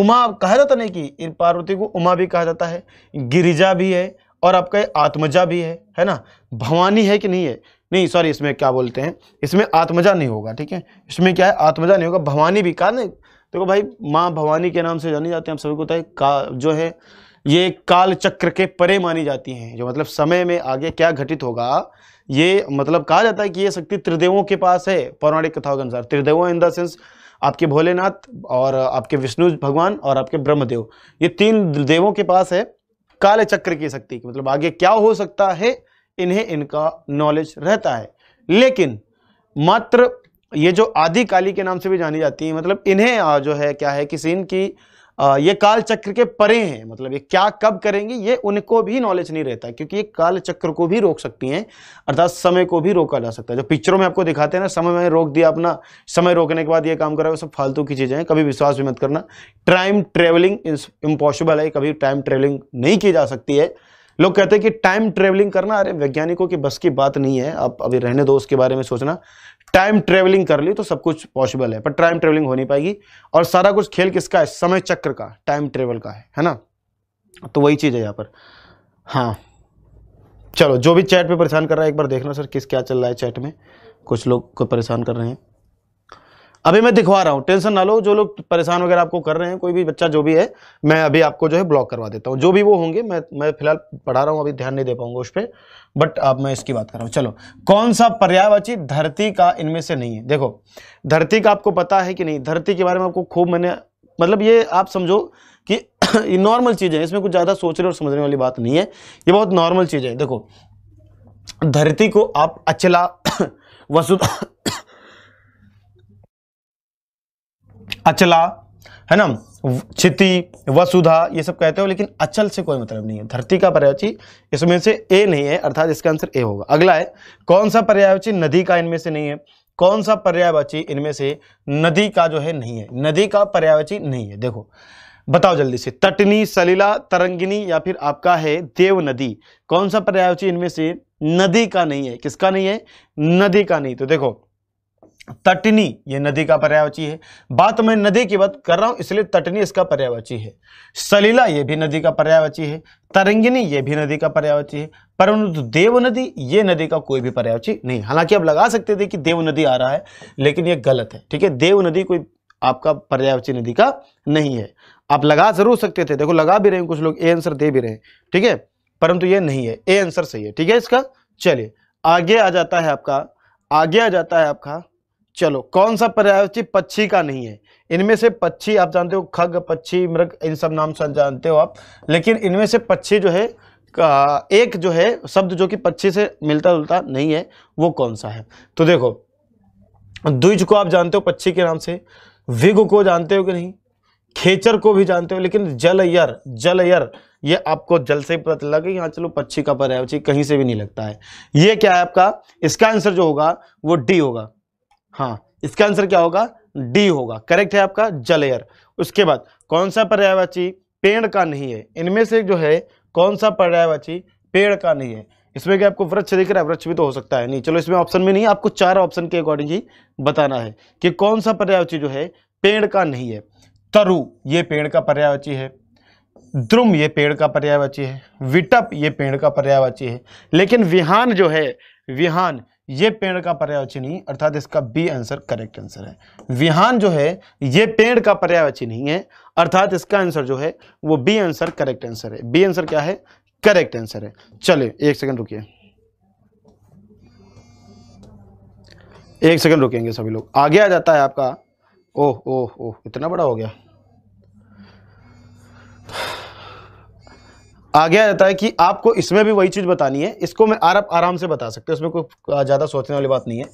उमा कहा जाता नहीं कि इन पार्वती को उमा भी कहा जाता है गिरिजा भी है और आपका आत्मजा भी है है ना भवानी है कि नहीं है नहीं सॉरी इसमें क्या बोलते हैं इसमें आत्मजा नहीं होगा ठीक है इसमें क्या है आत्मजा नहीं होगा भवानी भी कहा नहीं देखो भाई माँ भवानी के नाम से जानी जाते हैं हम सभी को बताए का जो है ये काल चक्र के परे मानी जाती हैं जो मतलब समय में आगे क्या घटित होगा ये मतलब कहा जाता है कि ये शक्ति त्रिदेवों के पास है पौराणिक कथाओं के अनुसार त्रिदेवों इन द सेंस आपके भोलेनाथ और आपके विष्णु भगवान और आपके ब्रह्मदेव ये तीन देवों के पास है काल चक्र की शक्ति की मतलब आगे क्या हो सकता है इन्हें इनका नॉलेज रहता है लेकिन मात्र ये जो आदि काली के नाम से भी जानी जाती है मतलब इन्हें जो है क्या है किसी इनकी ये काल चक्र के परे हैं मतलब ये क्या कब करेंगे ये उनको भी नॉलेज नहीं रहता क्योंकि ये काल चक्र को भी रोक सकती हैं अर्थात समय को भी रोका जा सकता है जो पिक्चरों में आपको दिखाते हैं ना समय में रोक दिया अपना समय रोकने के बाद ये काम करा वो सब फालतू की चीज़ें हैं कभी विश्वास भी मत करना टाइम ट्रेवलिंग इम्पॉसिबल है कभी टाइम ट्रेवलिंग नहीं की जा सकती है लोग कहते हैं कि टाइम ट्रेवलिंग करना अरे वैज्ञानिकों की बस की बात नहीं है आप अभी रहने दो उसके बारे में सोचना टाइम ट्रेवलिंग कर ली तो सब कुछ पॉसिबल है पर टाइम ट्रेवलिंग हो नहीं पाएगी और सारा कुछ खेल किसका है समय चक्र का टाइम ट्रेवल का है है ना तो वही चीज़ है यहाँ पर हाँ चलो जो भी चैट पे परेशान कर रहा है एक बार देखना सर किस क्या चल रहा है चैट में कुछ लोग को परेशान कर रहे हैं अभी मैं दिखवा रहा हूँ टेंशन ना लो जो लोग परेशान वगैरह आपको कर रहे हैं कोई भी बच्चा जो भी है मैं अभी आपको जो है ब्लॉक करवा देता हूँ जो भी वो होंगे मैं मैं फिलहाल पढ़ा रहा हूँ अभी ध्यान नहीं दे पाऊंगा उस पर बट अब मैं इसकी बात कर रहा हूँ चलो कौन सा पर्यायवाची धरती का इनमें से नहीं है देखो धरती का आपको पता है कि नहीं धरती के बारे में आपको खूब मैंने मतलब ये आप समझो कि *clears throat* ये नॉर्मल चीज़ है इसमें कुछ ज़्यादा सोचने और समझने वाली बात नहीं है ये बहुत नॉर्मल चीज़ है देखो धरती को आप अचला *clears throat* वसुधा *clears throat* अचला है ना क्षिति वसुधा ये सब कहते हो लेकिन अचल से कोई मतलब नहीं है धरती का पर्यायवाची इसमें से ए नहीं है अर्थात इसका आंसर ए होगा अगला है कौन सा पर्यायवाची नदी का इनमें से नहीं है कौन सा पर्यायवाची इनमें से नदी का जो है नहीं है नदी का पर्यायवाची नहीं है देखो बताओ जल्दी से तटनी सलीला तरंगिनी या फिर आपका है देव नदी कौन सा पर्यायवाची इनमें से नदी का नहीं है किसका नहीं है नदी का नहीं तो देखो तटनी ये नदी का पर्यायवाची है बात मैं नदी की बात कर रहा हूं इसलिए तटनी इसका पर्यायवाची है सलीला ये भी नदी का पर्यायवाची है तरंगिनी ये भी नदी का पर्यायवाची है परंतु देव नदी ये नदी का कोई भी पर्यायवाची नहीं हालांकि आप लगा सकते थे कि देव नदी आ रहा है लेकिन ये गलत है ठीक है देव नदी कोई आपका पर्यायवाची नदी का नहीं है आप लगा जरूर सकते थे देखो लगा भी रहे कुछ लोग ए आंसर दे भी रहे ठीक है परंतु ये नहीं है ए आंसर सही है ठीक है इसका चलिए आगे आ जाता है आपका आगे आ जाता है आपका चलो कौन सा पर्यायवाची पक्षी का नहीं है इनमें से पक्षी आप जानते हो खग पक्षी मृग इन सब नाम से जानते हो आप लेकिन इनमें से पक्षी जो है एक जो है शब्द जो कि पक्षी से मिलता जुलता नहीं है वो कौन सा है तो देखो द्विज को आप जानते हो पक्षी के नाम से विग को जानते हो कि नहीं खेचर को भी जानते हो लेकिन जलयर जलयर ये आपको जल से ही पता चला कि यहाँ चलो पक्षी का पर्यायवाची कहीं से भी नहीं लगता है ये क्या है आपका इसका आंसर जो होगा वो डी होगा हाँ इसका आंसर क्या होगा डी होगा करेक्ट है आपका जलेयर उसके बाद कौन सा पर्यायवाची पेड़ का नहीं है इनमें से जो है कौन सा पर्यायवाची पेड़ का नहीं है इसमें क्या आपको वृक्ष दिख रहा है वृक्ष भी तो हो सकता है नहीं चलो इसमें ऑप्शन में नहीं आपको चार ऑप्शन के अकॉर्डिंग ही बताना है कि कौन सा पर्यायवाची जो है पेड़ का नहीं है तरु ये पेड़ का पर्यायवाची है द्रुम ये पेड़ का पर्यायवाची है विटप ये पेड़ का पर्यायवाची है लेकिन विहान जो है विहान ये पेड़ का पर्यावचनी अर्थात इसका बी आंसर करेक्ट आंसर है विहान जो है ये पेड़ का पर्यावचनी है अर्थात इसका आंसर जो है वो बी आंसर करेक्ट आंसर है बी आंसर क्या है करेक्ट आंसर है चलिए एक सेकंड रुकिए एक सेकंड रुकेंगे सभी लोग आगे आ जाता है आपका ओह ओह ओह इतना बड़ा हो गया आगे आ जाता है कि आपको इसमें भी वही चीज़ बतानी है इसको मैं आप आराम से बता सकते हैं उसमें कोई ज़्यादा सोचने वाली बात नहीं है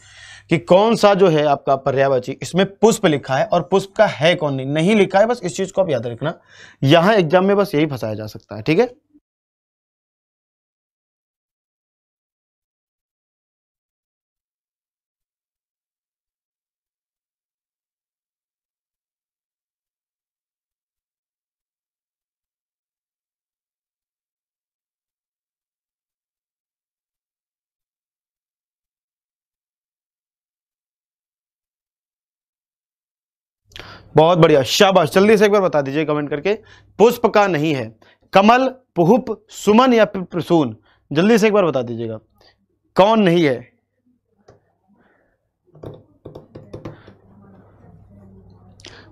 कि कौन सा जो है आपका पर्यायवाची इसमें पुष्प लिखा है और पुष्प का है कौन नहीं नहीं लिखा है बस इस चीज़ को आप याद रखना यहां एग्जाम में बस यही फंसाया जा सकता है ठीक है बहुत बढ़िया शाबाश जल्दी से एक बार बता दीजिए कमेंट करके पुष्प का नहीं है कमल पुहुप सुमन या प्रसून जल्दी से एक बार बता दीजिएगा कौन नहीं है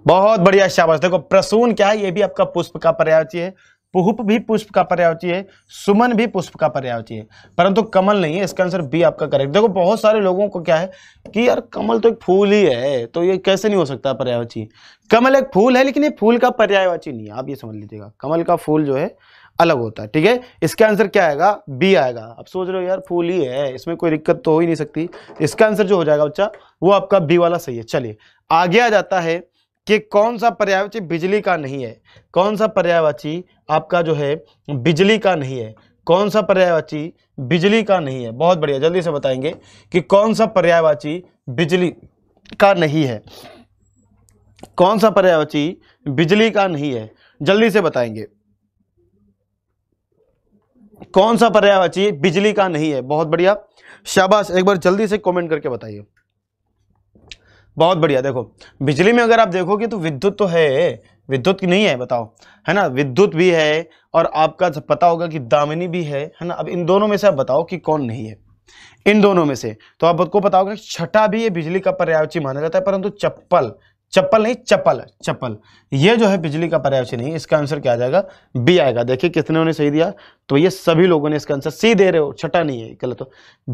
बहुत बढ़िया शाबाश देखो प्रसून क्या है ये भी आपका पुष्प का पर्याय है पुहुप भी पुष्प का पर्यावची है सुमन भी पुष्प का पर्यावची है परंतु कमल नहीं है इसका आंसर बी आपका करेक्ट देखो बहुत सारे लोगों को क्या है कि यार कमल तो एक फूल ही है तो ये कैसे नहीं हो सकता पर्यावची कमल एक फूल है लेकिन ये फूल का पर्यायवाची नहीं है आप ये समझ लीजिएगा कमल का फूल जो है अलग होता है ठीक है इसका आंसर क्या आएगा बी आएगा आप सोच रहे हो यार फूल ही है इसमें कोई दिक्कत तो हो ही नहीं सकती इसका आंसर जो हो जाएगा बच्चा वो आपका बी वाला सही है चलिए आगे आ जाता है कि कौन सा पर्यायवाची बिजली का नहीं है कौन सा पर्यायवाची आपका जो है बिजली का नहीं है कौन सा पर्यायवाची बिजली का नहीं है बहुत बढ़िया जल्दी से बताएंगे कि कौन सा पर्यायवाची बिजली का नहीं है कौन सा पर्यायवाची बिजली का नहीं है जल्दी से बताएंगे कौन सा पर्यायवाची बिजली का नहीं है बहुत बढ़िया शाबाश एक बार जल्दी से कमेंट करके बताइए बहुत बढ़िया देखो बिजली में अगर आप देखोगे तो विद्युत तो है विद्युत की नहीं है बताओ है ना विद्युत भी है और आपका पता होगा कि दामिनी भी है है ना अब इन दोनों में से आप बताओ कि कौन नहीं है इन दोनों में से तो आपको पता छठा भी ये बिजली का पर्यावची माना जाता है परंतु चप्पल चप्पल नहीं चप्पल चप्पल ये जो है बिजली का पर्यावची नहीं इसका आंसर क्या आ जाएगा बी आएगा देखिए कितने ने सही दिया तो ये सभी लोगों ने इसका आंसर सी दे रहे हो छठा नहीं है गलत हो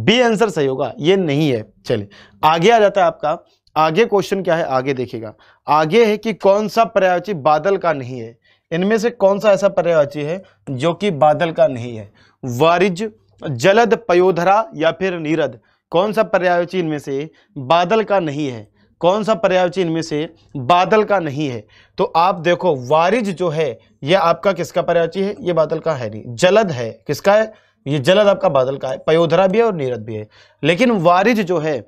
बी आंसर सही होगा ये नहीं है चलिए आगे आ जाता है आपका आगे क्वेश्चन क्या है आगे देखिएगा आगे है कि कौन सा पर्यायवाची बादल का नहीं है इनमें से कौन सा ऐसा पर्यायवाची है जो कि बादल का नहीं है वारिज जलद पयोधरा या फिर नीरद कौन सा पर्यायवाची इनमें से बादल का नहीं है कौन सा पर्यायवाची इनमें से बादल का नहीं है तो आप देखो वारिज जो है यह आपका किसका पर्यायवाची है ये बादल का है नहीं जलद है किसका है ये जलद आपका बादल का है पयोधरा भी है और नीरद भी है लेकिन वारिज जो है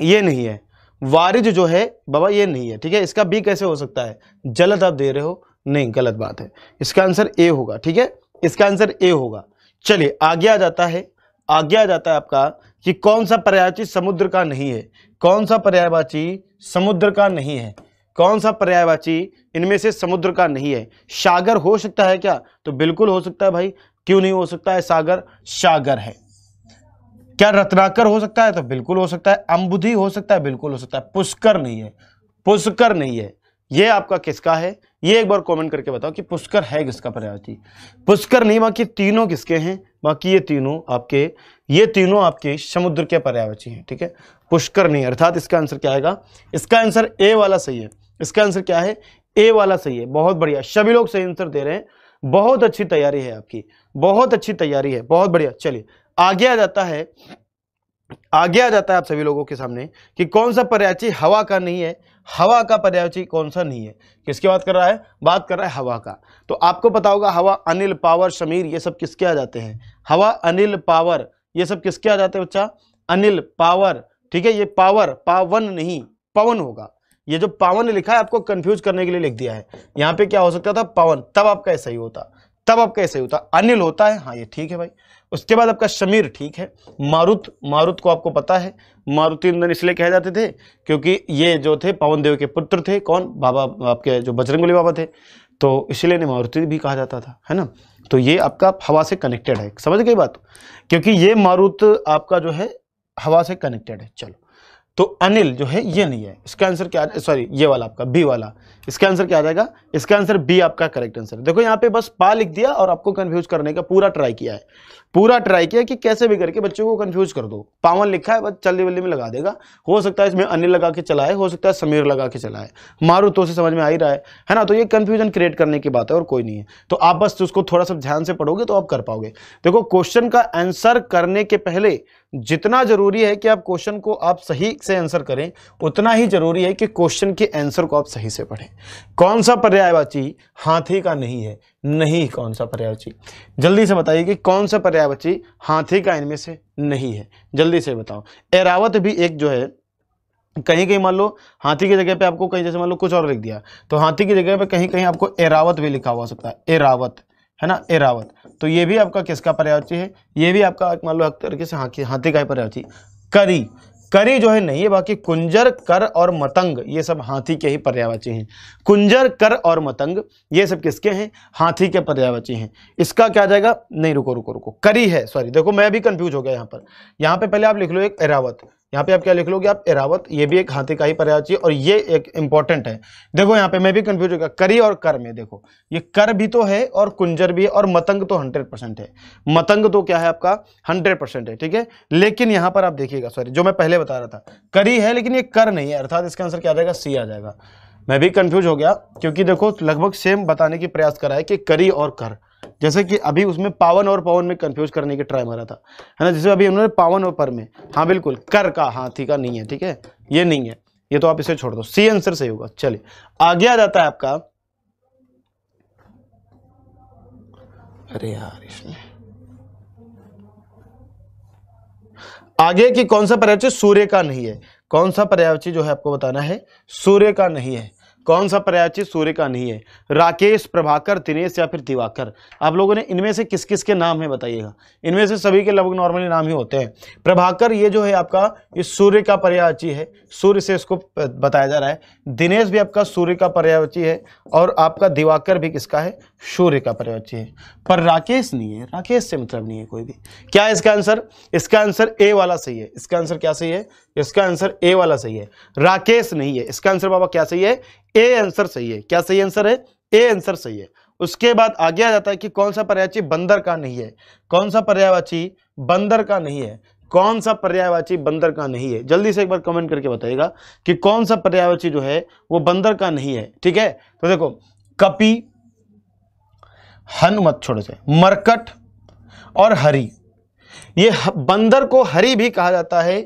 ये नहीं है वारिज जो है बाबा ये नहीं है ठीक है इसका बी कैसे हो सकता है जलद आप दे रहे हो नहीं गलत बात है इसका आंसर ए होगा ठीक है इसका आंसर ए होगा चलिए आगे आ जाता है आगे आ जाता है आपका कि कौन सा पर्यायवाची समुद्र का नहीं है कौन सा पर्यायवाची समुद्र का नहीं है कौन सा पर्यायवाची इनमें से समुद्र का नहीं है सागर हो सकता है क्या तो बिल्कुल हो सकता है भाई क्यों नहीं हो सकता है सागर सागर है क्या रत्नाकर हो सकता है तो बिल्कुल हो सकता है अंबुधि हो सकता है बिल्कुल हो सकता है पुष्कर नहीं है पुष्कर नहीं है ये आपका किसका है ये एक बार कमेंट करके बताओ कि पुष्कर है किसका पर्यायवाची पुष्कर नहीं बाकी तीनों किसके हैं बाकी ये तीनों आपके ये तीनों आपके समुद्र के पर्यावची हैं ठीक है पुष्कर नहीं अर्थात इसका आंसर क्या आएगा इसका आंसर ए वाला सही है इसका आंसर क्या है ए वाला सही है बहुत बढ़िया सभी लोग सही आंसर दे रहे हैं बहुत अच्छी तैयारी है आपकी बहुत अच्छी तैयारी है बहुत बढ़िया चलिए आगे आ जाता है आगे आ जाता है आप सभी लोगों के सामने कि कौन सा पर्याची हवा का नहीं है हवा का पर्याची कौन सा नहीं है किसकी बात कर रहा है बात कर रहा है हवा का तो आपको पता होगा हवा अनिल पावर समीर ये सब किसके आ जाते हैं हवा अनिल पावर ये सब किसके आ जाते हैं बच्चा अनिल पावर ठीक है ये पावर पावन नहीं पवन होगा ये जो पावन लिखा है आपको कंफ्यूज करने के लिए लिख दिया है यहाँ पे क्या हो सकता था पवन तब आपका ऐसा ही होता तब आपका ऐसा ही होता अनिल होता है हाँ ये ठीक है भाई उसके बाद आपका शमीर ठीक है मारुत मारुत को आपको पता है मारुति नंदन इसलिए कहे जाते थे क्योंकि ये जो थे पवन देव के पुत्र थे कौन बाबा आपके जो बजरंगली बाबा थे तो इसलिए ने मारुति भी कहा जाता था है ना तो ये आपका हवा से कनेक्टेड है समझ गई बात क्योंकि ये मारुत आपका जो है हवा से कनेक्टेड है चलो तो अनिल जो है ये नहीं है इसका आंसर क्या सॉरी ये वाला आपका बी वाला इसका आंसर क्या आ जाएगा इसका आंसर बी आपका करेक्ट आंसर देखो यहाँ पे बस पा लिख दिया और आपको कन्फ्यूज करने का पूरा ट्राई किया है पूरा ट्राई किया कि कैसे भी करके बच्चों को कंफ्यूज कर दो पावन लिखा है बस जल्दी बल्ली में लगा देगा हो सकता है इसमें अनिल लगा के चलाए हो सकता है समीर लगा के चलाए मारू तो से समझ में आ ही रहा है है ना तो ये कन्फ्यूजन क्रिएट करने की बात है और कोई नहीं है तो आप बस उसको थोड़ा सा ध्यान से पढ़ोगे तो आप कर पाओगे देखो क्वेश्चन का आंसर करने के पहले जितना जरूरी है कि आप क्वेश्चन को आप सही से आंसर करें उतना ही जरूरी है कि क्वेश्चन के आंसर को आप सही से पढ़ें कौन सा पर्यायवाची हाथी का नहीं है नहीं कौन सा पर्यायवाची जल्दी से बताइए कि कौन सा पर्यायवाची हाथी का इनमें से नहीं है जल्दी से बताओ एरावत भी एक जो है कहीं कहीं मान लो हाथी की जगह पे आपको कहीं जैसे मान लो कुछ और लिख दिया तो हाथी की जगह पे कहीं कहीं आपको एरावत भी लिखा हुआ हो सकता है एरावत है ना एरावत तो ये भी आपका किसका पर्यायवाची है ये भी आपका मान लो एक तरीके से हाथी हाथी का ही पर्यायवाची करी करी जो है नहीं है बाकी कुंजर कर और मतंग ये सब हाथी के ही पर्यावची हैं कुंजर कर और मतंग ये सब किसके हैं हाथी के पर्यावची हैं इसका क्या जाएगा नहीं रुको रुको रुको करी है सॉरी देखो मैं भी कंफ्यूज हो गया यहाँ पर यहाँ पे पहले आप लिख लो एक एरावत यहाँ पे आप क्या लिख लोगे आप एरावत ये भी एक हाथी का ही पर्याची और ये एक इंपॉर्टेंट है देखो यहाँ पे मैं भी कंफ्यूज होगा करी और कर में देखो ये कर भी तो है और कुंजर भी है और मतंग तो हंड्रेड परसेंट है मतंग तो क्या है आपका हंड्रेड परसेंट है ठीक है लेकिन यहाँ पर आप देखिएगा सॉरी जो मैं पहले बता रहा था करी है लेकिन ये कर नहीं है अर्थात इसका आंसर क्या आ जाएगा सी आ जाएगा मैं भी कंफ्यूज हो गया क्योंकि देखो लगभग सेम बताने की प्रयास करा है कि करी और कर जैसे कि अभी उसमें पावन और पवन में कंफ्यूज करने की ट्राई मारा था है ना जैसे अभी उन्होंने पावन और पर में हाँ बिल्कुल कर का हाथी का नहीं है ठीक है ये नहीं है ये तो आप इसे छोड़ दो सी आंसर सही होगा चलिए आगे आ जाता है आपका अरे यार इसमें आगे की कौन सा पर्यावरण सूर्य का नहीं है कौन सा पर्यावची जो है आपको बताना है सूर्य का नहीं है कौन सा पर्यायचित सूर्य का नहीं है राकेश प्रभाकर दिनेश या फिर दिवाकर आप लोगों ने इनमें से किस किस के नाम है बताइएगा इनमें से सभी के लगभग नॉर्मली नाम ही होते हैं प्रभाकर ये जो है आपका ये सूर्य का पर्यायची है सूर्य से इसको बताया जा रहा है दिनेश भी आपका सूर्य का पर्यायची है और आपका दिवाकर भी किसका है सूर्य का पर्यायची है पर राकेश नहीं है राकेश से मतलब नहीं है कोई भी क्या इसका आंसर इसका आंसर ए वाला सही है इसका आंसर क्या सही है इसका आंसर ए वाला सही है राकेश नहीं है इसका आंसर बाबा क्या सही है ए आंसर सही है क्या सही आंसर है ए आंसर सही है उसके बाद आगे आ जाता है कि कौन सा पर्यायवाची बंदर का नहीं है कौन सा पर्यायवाची बंदर का नहीं है कौन सा पर्यायवाची बंदर का नहीं है जल्दी से एक बार कमेंट करके बताइएगा कि कौन सा पर्यायवाची जो है वो बंदर का नहीं है ठीक है तो देखो कपी हनुमत छोड़ो से मरकट और हरी ये बंदर को हरि भी कहा जाता है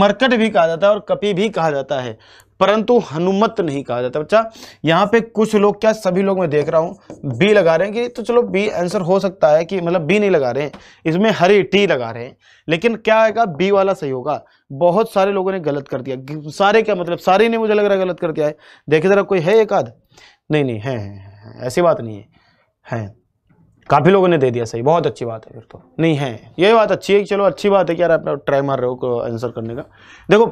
मरकट भी कहा जाता है और कपी भी कहा जाता है परंतु हनुमत नहीं कहा जाता बच्चा यहाँ पे कुछ लोग क्या सभी लोग मैं देख रहा हूँ बी लगा रहे हैं कि तो चलो बी आंसर हो सकता है कि मतलब बी नहीं लगा रहे हैं इसमें हरी टी लगा रहे हैं लेकिन क्या आएगा बी वाला सही होगा बहुत सारे लोगों ने गलत कर दिया सारे क्या मतलब सारे ने मुझे लग रहा है गलत कर दिया है देखे ज़रा कोई है एक आध नहीं नहीं है, है, ऐसी बात नहीं है काफ़ी लोगों ने दे दिया सही बहुत अच्छी बात है फिर तो नहीं है ये बात अच्छी है चलो अच्छी बात है कि यार आप ट्राई मार रहे हो आंसर करने का देखो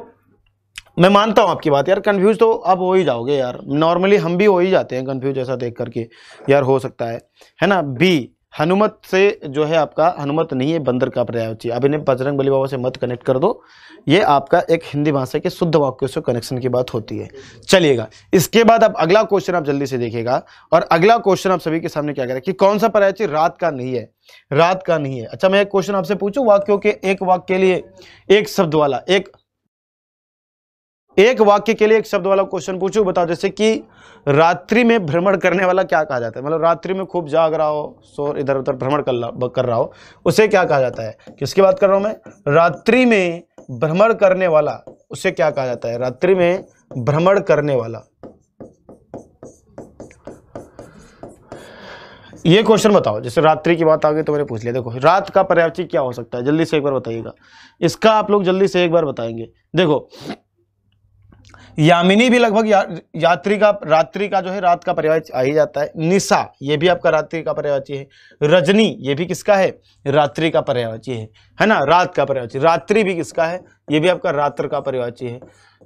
मैं मानता हूँ आपकी बात यार कन्फ्यूज तो आप हो ही जाओगे यार नॉर्मली हम भी हो ही जाते हैं कन्फ्यूज ऐसा देख करके यार हो सकता है है ना बी हनुमत से जो है आपका हनुमत नहीं है बंदर का पर्यायवाची अब इन्हें बजरंग बली बाबा से मत कनेक्ट कर दो ये आपका एक हिंदी भाषा के शुद्ध वाक्य से कनेक्शन की बात होती है चलिएगा इसके बाद अब अगला क्वेश्चन आप जल्दी से देखिएगा और अगला क्वेश्चन आप सभी के सामने क्या करें कि कौन सा पर्यायवाची रात का नहीं है रात का नहीं है अच्छा मैं एक क्वेश्चन आपसे पूछूं वाक्यों के एक वाक्य के लिए एक शब्द वाला एक एक वाक्य के लिए एक शब्द वाला क्वेश्चन पूछू बताओ जैसे कि रात्रि में भ्रमण करने वाला क्या कहा जाता है मतलब रात्रि में खूब जाग रहा हो सो इधर उधर भ्रमण कर कर रहा हो उसे क्या कहा जाता है किसकी बात कर रहा हूं मैं रात्रि में भ्रमण करने वाला उसे क्या कहा जाता है रात्रि में भ्रमण करने वाला ये क्वेश्चन बताओ जैसे रात्रि की बात आ गई तो मैंने पूछ लिया देखो रात का पर्यावची क्या हो सकता है जल्दी से एक बार बताइएगा इसका आप लोग जल्दी से एक बार बताएंगे देखो यामिनी भी लगभग या, यात्री का रात्रि का जो है रात का पर्यायवाची आ ही जाता है निशा ये भी आपका रात्रि का पर्यायवाची है रजनी ये भी किसका है रात्रि का पर्यायवाची है है ना रात का पर्यायवाची रात्रि भी किसका है ये भी आपका रात्र का पर्यायवाची है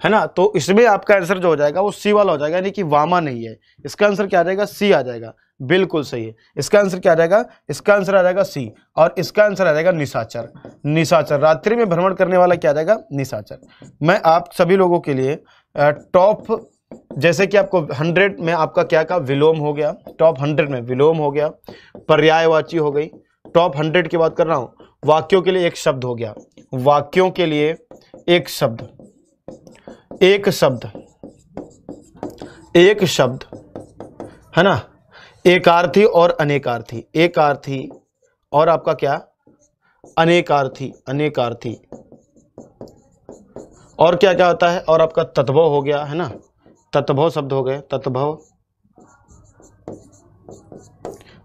है ना तो इसमें आपका आंसर जो हो जाएगा वो सी वाला हो जाएगा यानी कि वामा नहीं है इसका आंसर क्या आ जाएगा सी आ जाएगा बिल्कुल सही है इसका आंसर क्या आ जाएगा इसका आंसर आ जाएगा सी और इसका आंसर आ जाएगा निशाचर निशाचर रात्रि में भ्रमण करने वाला क्या आ जाएगा निशाचर मैं आप सभी लोगों के लिए टॉप जैसे कि आपको हंड्रेड में आपका क्या का विलोम हो गया टॉप हंड्रेड में विलोम हो गया पर्यायवाची हो गई टॉप हंड्रेड की बात कर रहा हूं वाक्यों के लिए एक शब्द हो गया वाक्यों के लिए एक शब्द एक शब्द एक शब्द है ना एकार्थी और अनेकार्थी एकार्थी और आपका क्या अनेकार्थी अनेकार्थी और क्या क्या होता है और आपका तत्भव हो गया है ना तत्भव शब्द हो गए तत्भव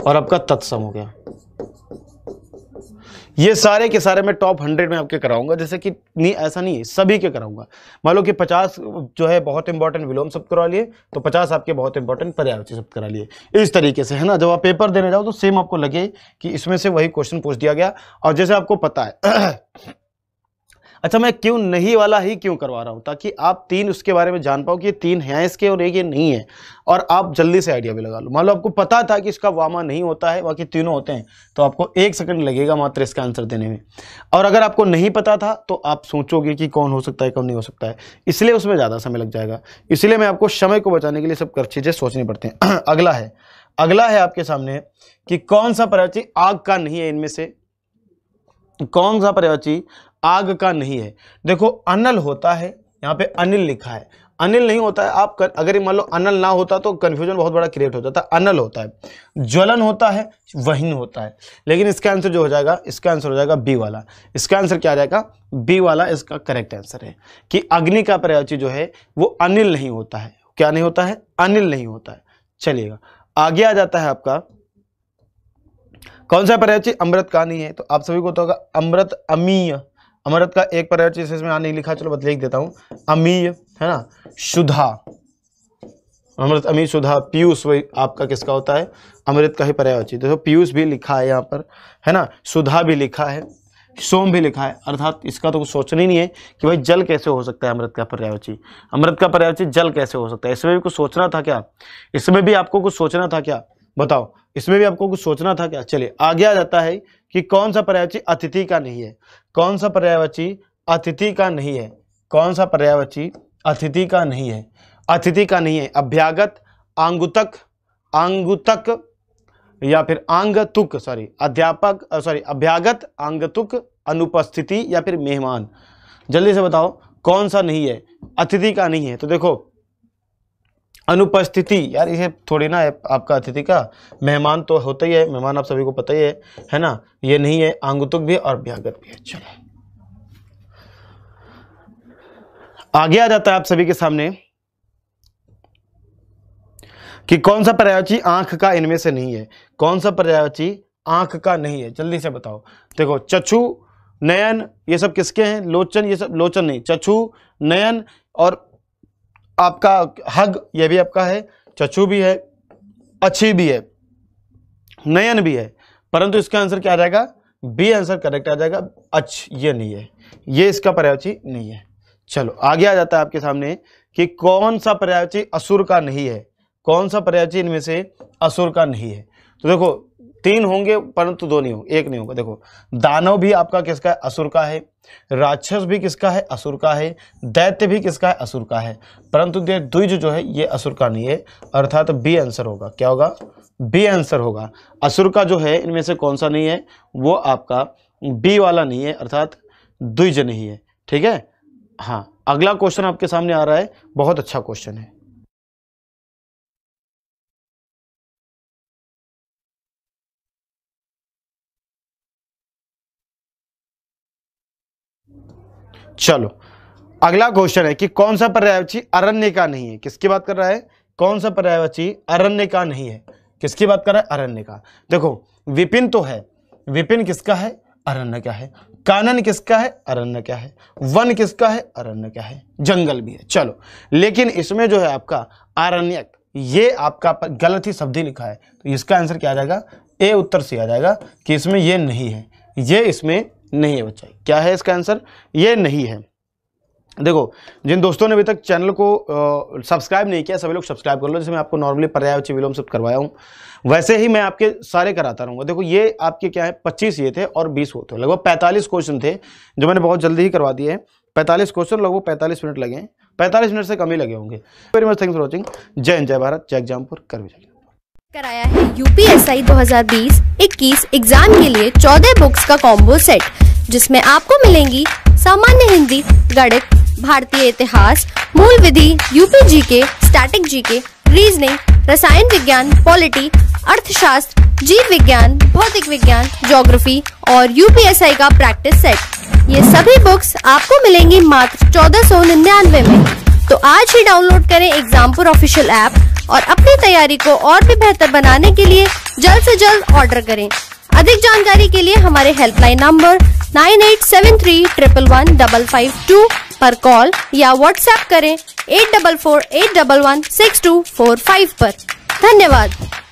और आपका तत्सम हो गया ये सारे के सारे मैं टॉप हंड्रेड में आपके कराऊंगा जैसे कि नहीं ऐसा नहीं सभी के कराऊंगा मान लो कि पचास जो है बहुत इंपॉर्टेंट विलोम शब्द करा लिए तो पचास आपके बहुत इंपॉर्टेंट पर्यावरण शब्द करा लिए इस तरीके से है ना जब आप पेपर देने जाओ तो सेम आपको लगे कि इसमें से वही क्वेश्चन पूछ दिया गया और जैसे आपको पता है अच्छा मैं क्यों नहीं वाला ही क्यों करवा रहा हूँ ताकि आप तीन उसके बारे में जान पाओ कि ये तीन हैं इसके और एक ये नहीं है और आप जल्दी से आइडिया भी लगा लो मान लो आपको पता था कि इसका वामा नहीं होता है बाकी तीनों होते हैं तो आपको एक सेकंड लगेगा मात्र इसका आंसर देने में और अगर आपको नहीं पता था तो आप सोचोगे कि कौन हो सकता है कौन नहीं हो सकता है इसलिए उसमें ज़्यादा समय लग जाएगा इसलिए मैं आपको समय को बचाने के लिए सब चीज़ें सोचनी पड़ती हैं *clears throat* अगला है अगला है आपके सामने कि कौन सा प्रवाची आग का नहीं है इनमें से कौन सा प्रवाची आग का नहीं है देखो अनल होता है यहाँ पे अनिल लिखा है अनिल नहीं होता है आप कर, अगर मान लो अनल ना होता तो कन्फ्यूजन बहुत बड़ा क्रिएट हो जाता है अनल होता है ज्वलन होता है वहीन होता है लेकिन इसका आंसर जो हो जाएगा इसका आंसर हो जाएगा बी वाला इसका आंसर क्या जाएगा बी वाला इसका करेक्ट आंसर है कि अग्नि का पर्यायची जो है वो अनिल नहीं होता है क्या नहीं होता है अनिल नहीं होता है चलिएगा आगे आ जाता है आपका कौन सा पर्यायची अमृत का नहीं है तो आप सभी को तो होगा अमृत अमीय अमृत का एक पर्याय चीज इसमें नहीं लिखा चलो बदले लिख देता हूँ अमीय है ना सुधा अमृत अमी सुधा पीयूष वही आपका किसका होता है अमृत का ही पर्यायवाची देखो तो पीयूष भी लिखा है यहाँ पर है ना सुधा भी लिखा है सोम भी लिखा है अर्थात इसका तो कुछ सोचना ही नहीं है कि भाई जल कैसे हो सकता है अमृत का पर्यायवाची अमृत का पर्यायवाची जल कैसे हो सकता है इसमें भी कुछ सोचना था क्या इसमें भी आपको कुछ सोचना था क्या बताओ इसमें भी आपको कुछ सोचना था क्या चलिए आगे आ जाता है कि कौन सा पर्यायवाची अतिथि का नहीं है कौन सा पर्यायवाची अतिथि का नहीं है कौन सा पर्यायवाची अतिथि का नहीं है अतिथि का नहीं है अभ्यागत आंगुतक आंगुतक या फिर आंगतुक सॉरी अध्यापक सॉरी अभ्यागत आंगतुक अनुपस्थिति या फिर मेहमान जल्दी से बताओ कौन सा नहीं है अतिथि का नहीं है तो देखो अनुपस्थिति यार ये थोड़ी ना है आपका अतिथि का मेहमान तो होता ही है मेहमान आप सभी को पता ही है है ना ये नहीं है आंगुतुक भी और व्यागत भी है चलो आगे आ जाता है आप सभी के सामने कि कौन सा पर्यायवाची आंख का इनमें से नहीं है कौन सा पर्यायवाची आंख का नहीं है जल्दी से बताओ देखो चछु नयन ये सब किसके हैं लोचन ये सब लोचन नहीं चछु नयन और आपका हग ये भी आपका है चचू भी है अच्छी भी है नयन भी है परंतु इसका आंसर क्या आ जाएगा बी आंसर करेक्ट आ जाएगा अच्छ ये नहीं है ये इसका पर्यावची नहीं है चलो आगे आ जाता है आपके सामने कि कौन सा पर्यावची असुर का नहीं है कौन सा पर्यावची इनमें से असुर का नहीं है तो देखो तीन होंगे परंतु दो नहीं होंगे एक नहीं होगा देखो दानव भी आपका किसका है असुर का है राक्षस भी किसका है असुर का है दैत्य भी किसका है असुर का है परंतु द्विज जो है ये असुर का नहीं है अर्थात बी आंसर होगा क्या होगा बी आंसर होगा असुर का जो है इनमें से कौन सा नहीं है वो आपका बी वाला नहीं है अर्थात द्विज नहीं है ठीक है हाँ अगला क्वेश्चन आपके सामने आ रहा है बहुत अच्छा क्वेश्चन है चलो अगला क्वेश्चन है कि कौन सा पर्यायवाची अरण्य का नहीं है किसकी बात कर रहा है कौन सा पर्यायवाची अरण्य का नहीं है किसकी बात कर रहा है अरण्य का देखो विपिन तो है विपिन किसका है अरण्य क्या है कानन किसका है अरण्य क्या है वन किसका है अरण्य क्या है जंगल भी है चलो लेकिन इसमें जो है आपका अरण्यक ये आपका गलत ही शब्द ही लिखा है तो इसका आंसर क्या आ जाएगा ए उत्तर से आ जाएगा कि इसमें ये नहीं है ये इसमें नहीं है बच्चा क्या है इसका आंसर ये नहीं है देखो जिन दोस्तों ने अभी तक चैनल को सब्सक्राइब नहीं किया सभी लोग सब्सक्राइब कर लो जैसे मैं आपको नॉर्मली पर्यायवाची विलोम सब करवाया हूँ वैसे ही मैं आपके सारे कराता रहूँगा देखो ये आपके क्या है 25 ये थे और 20 वो थे लगभग 45 क्वेश्चन थे जो मैंने बहुत जल्दी ही करवा दिए हैं पैंतालीस क्वेश्चन लगभग पैंतालीस मिनट लगे हैं मिनट से कम ही लगे होंगे very much thanks for watching जय हिंद जय भारत जय एग्जामपुर कर भी कराया है यूपीएसआई 2020-21 एग्जाम के लिए 14 बुक्स का कॉम्बो सेट जिसमें आपको मिलेंगी सामान्य हिंदी गणित भारतीय इतिहास मूल विधि यूपी जी के स्टैटिक जी के रीजनिंग रसायन विज्ञान पॉलिटी अर्थशास्त्र जीव विज्ञान भौतिक विज्ञान जोग्राफी और यूपीएसआई का प्रैक्टिस सेट ये सभी बुक्स आपको मिलेंगी मात्र चौदह में तो आज ही डाउनलोड करें एग्जामपुर ऑफिशियल ऐप और अपनी तैयारी को और भी बेहतर बनाने के लिए जल्द से जल्द ऑर्डर करें अधिक जानकारी के लिए हमारे helpline number nine eight seven three triple one double five two पर कॉल या व्हाट्सएप करें eight double four eight double one six two four five पर धन्यवाद